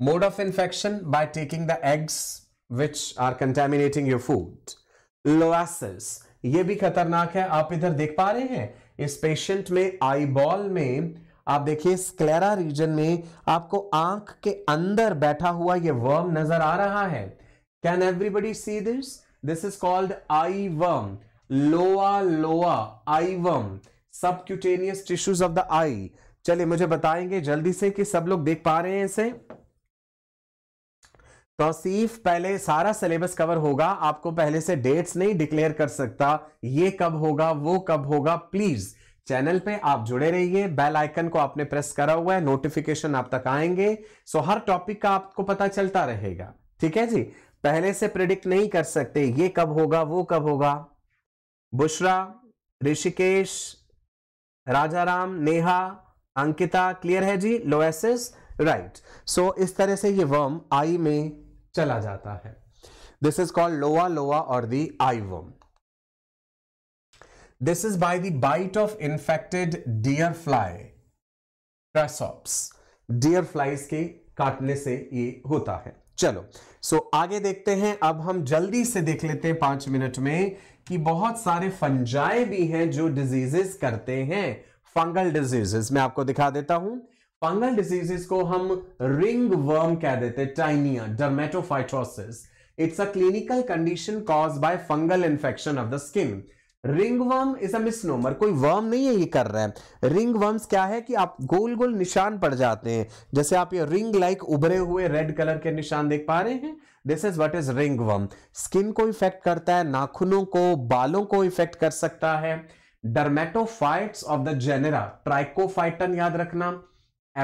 Mode of infection by taking the eggs which are contaminating your food. loasis ye bhi khatarnak hai aap idhar dekh pa rahe hain is patient mein eyeball mein आप देखिए स्क्लेरा रीजन में आपको आंख के अंदर बैठा हुआ ये वर्म नजर आ रहा है can everybody see this this is called eye worm loa loa eye worm subcutaneous tissues of the eye चलिए मुझे बताएंगे जल्दी से कि सब लोग देख पा रहे हैं इसे तोसीफ पहले सारा सिलेबस कवर होगा आपको पहले से डेट्स नहीं डिक्लेयर कर सकता ये कब होगा वो कब होगा प्लीज चैनल पे आप जुड़े रहिए बेल आइकन को आपने प्रेस करा हुआ है नोटिफिकेशन आप तक आएंगे सो हर टॉपिक का आपको पता चलता रहेगा ठीक है जी पहले से प्रिडिक्ट नहीं कर सकते ये कब होगा वो कब होगा बुशरा ऋषिकेश राजाराम नेहा अंकिता क्लियर है जी लोएसिस राइट सो इस तरह से ये वर्म आई में चला जाता है this is called loa loa और the eye worm this is by the bite of infected deer fly chrysops deer flies के काटने से ये होता है चलो सो so, आगे देखते हैं अब हम जल्दी से देख लेते हैं पांच मिनट में कि बहुत सारे फंजाए भी हैं जो डिजीजेस करते हैं फंगल डिजीजेस मैं आपको दिखा देता हूं फंगल डिजीजेस को हम रिंग वर्म कह देते हैं tinea dermatophytosis it's a clinical condition cause by fungal infection of the skin ring worm is a misnomer कोई वर्म नहीं है ये कर रहा है रिंग वर्म्स क्या है कि आप गोल गोल निशान पड़ जाते हैं जैसे आप ये रिंग लाइक उभरे हुए रेड कलर के निशान देख पा रहे हैं this is what is ring worm skin को इफेक्ट करता है नाखूनों को बालों को इफेक्ट कर सकता है dermatophytes of the genera trichophyton याद रखना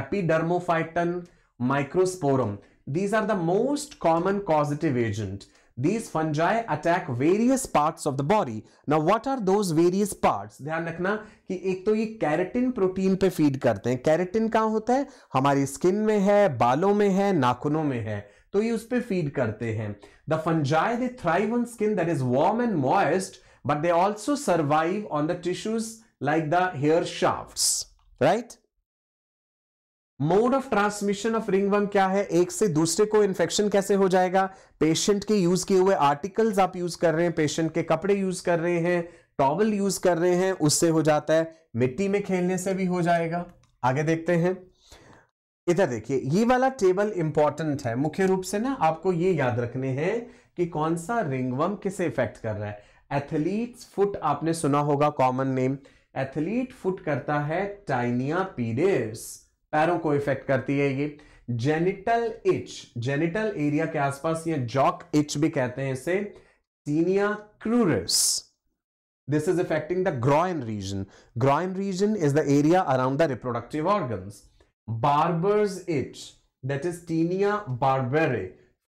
epidermophyton, microsporum. These are the most common causative agent. These fungi attack various parts of the body. Now what are those various parts? dhyan rakhna ki ek to ye keratin protein pe feed karte hain keratin kahan hota hai hamari skin mein hai baalon mein hai nakhunon mein hai to ye us pe feed karte hain the fungi they thrive on skin that is warm and moist but they also survive on the tissues like the hair shafts right mode of transmission of ringworm क्या है एक से दूसरे को infection कैसे हो जाएगा patient के यूज किए हुए आर्टिकल्स आप यूज कर रहे हैं पेशेंट के कपड़े यूज कर रहे हैं टॉवल यूज कर रहे हैं उससे हो जाता है मिट्टी में खेलने से भी हो जाएगा आगे देखते हैं इधर देखिए ये वाला टेबल इंपॉर्टेंट है मुख्य रूप से ना आपको ये याद रखने हैं कि कौन सा रिंगवम किसे इफेक्ट कर रहा है एथलीट्स फुट आपने सुना होगा कॉमन नेम एथलीट फुट करता है टाइनिया पीडेस पैरों को इफेक्ट करती है ये जेनिटल इच जेनिटल एरिया के आसपास ये जॉक इच भी कहते हैं इसे tinea cruris this is affecting the groin region groin region is the area around the reproductive organ barbers itch that is tinea barbae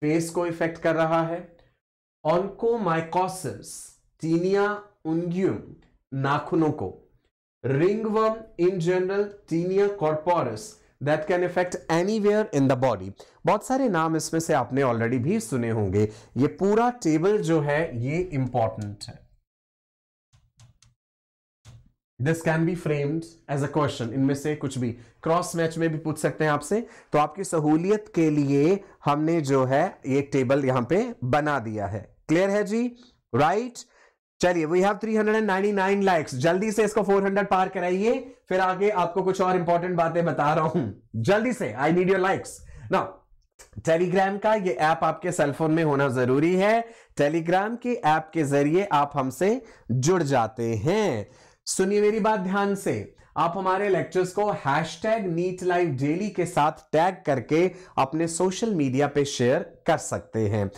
face को इफेक्ट कर रहा है ऑनकोमाइकोसिस टीनिया उंगियम नाखूनों को ringworm in general tinea corporis that can affect anywhere in the body बहुत सारे नाम इसमें से आपने ऑलरेडी भी सुने होंगे ये पूरा टेबल जो है ये इंपॉर्टेंट है this can be framed as a question इनमें से कुछ भी क्रॉस मैच में भी पूछ सकते हैं आपसे तो आपकी सहूलियत के लिए हमने जो है ये टेबल यहां पे बना दिया है क्लियर है जी राइट right? चलिए वी हैव 399 लाइक्स जल्दी से इसको 400 पार कराइए फिर आगे आपको कुछ और इंपॉर्टेंट बातें बता रहा हूं जल्दी से I need your likes now Telegram का ये ऐप आपके सेलफोन में होना जरूरी है टेलीग्राम के ऐप के जरिए आप हमसे जुड़ जाते हैं सुनिए मेरी बात ध्यान से आप हमारे लेक्चर्स को hashtag NEET live daily के साथ टैग करके अपने सोशल मीडिया पे शेयर कर सकते हैं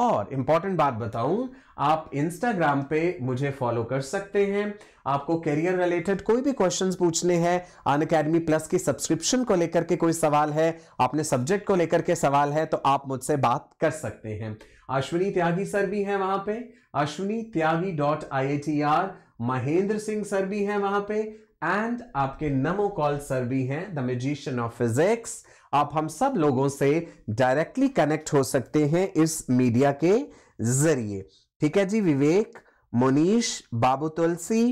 और इंपॉर्टेंट बात बताऊं आप इंस्टाग्राम पे मुझे फॉलो कर सकते हैं आपको करियर रिलेटेड कोई भी क्वेश्चंस पूछने हैं अन अकेडमी प्लस की सब्सक्रिप्शन को लेकर के कोई सवाल है आपने सब्जेक्ट को लेकर के सवाल है तो आप मुझसे बात कर सकते हैं अश्विनी त्यागी सर भी हैं वहां पे Ashwini Tyagi dot I Mahendra Singh sir भी हैं वहां पे एंड आपके नमो कॉल सर भी हैं द मेजिशियन ऑफ फिजिक्स आप हम सब लोगों से डायरेक्टली कनेक्ट हो सकते हैं इस मीडिया के जरिए ठीक है जी विवेक मोनीश बाबू तुलसी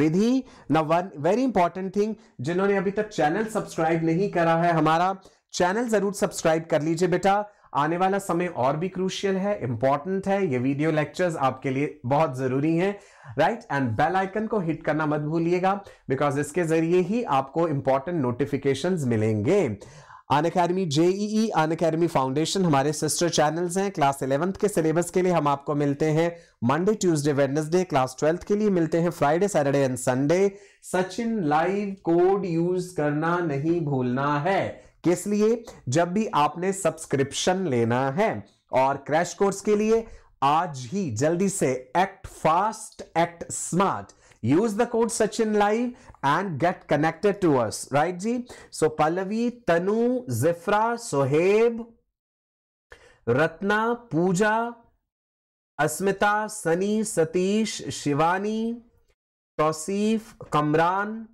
विधि ना वन वेरी इंपॉर्टेंट थिंग जिन्होंने अभी तक चैनल सब्सक्राइब नहीं करा है हमारा चैनल जरूर सब्सक्राइब कर लीजिए बेटा आने वाला समय और भी क्रूशियल है इंपॉर्टेंट है ये वीडियो लेक्चर्स आपके लिए बहुत जरूरी हैं राइट एंड बेल आइकन को हिट करना मत भूलिएगा बिकॉज इसके जरिए ही आपको इंपॉर्टेंट नोटिफिकेशंस मिलेंगे Unacademy JEE Unacademy foundation हमारे सिस्टर चैनल्स हैं क्लास इलेवंथ के सिलेबस के लिए हम आपको मिलते हैं Monday Tuesday Wednesday class twelfth के लिए मिलते हैं Friday Saturday and Sunday Sachin live code use करना नहीं भूलना है किस लिए जब भी आपने सब्सक्रिप्शन लेना है और क्रैश कोर्स के लिए आज ही जल्दी से act fast act smart use the code Sachin Live and get connected to us, right, Ji? So, Pallavi, Tanu, Zifra, Soheb, Ratna, Pooja, Asmita, Sunny, Satish, Shivani, Tosif, Kamran,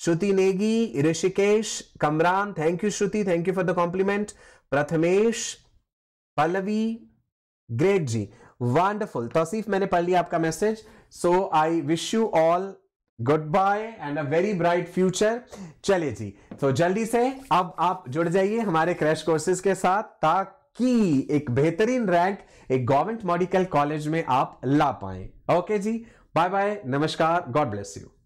Shruti Negi, Rishikesh, Kamran, thank you Shruti, thank you for the compliment. Prathamesh, Pallavi, great ji wonderful tawseef मैंने पढ़ लिया आपका message so I wish you all goodbye and a very bright future चलिए जी तो जल्दी से अब आप जुड़ जाइए हमारे क्रैश कोर्सेज के साथ ताकि एक बेहतरीन रैंक एक गवर्नमेंट मेडिकल कॉलेज में आप ला पाए ओके जी बाय बाय नमस्कार गॉड ब्लेस यू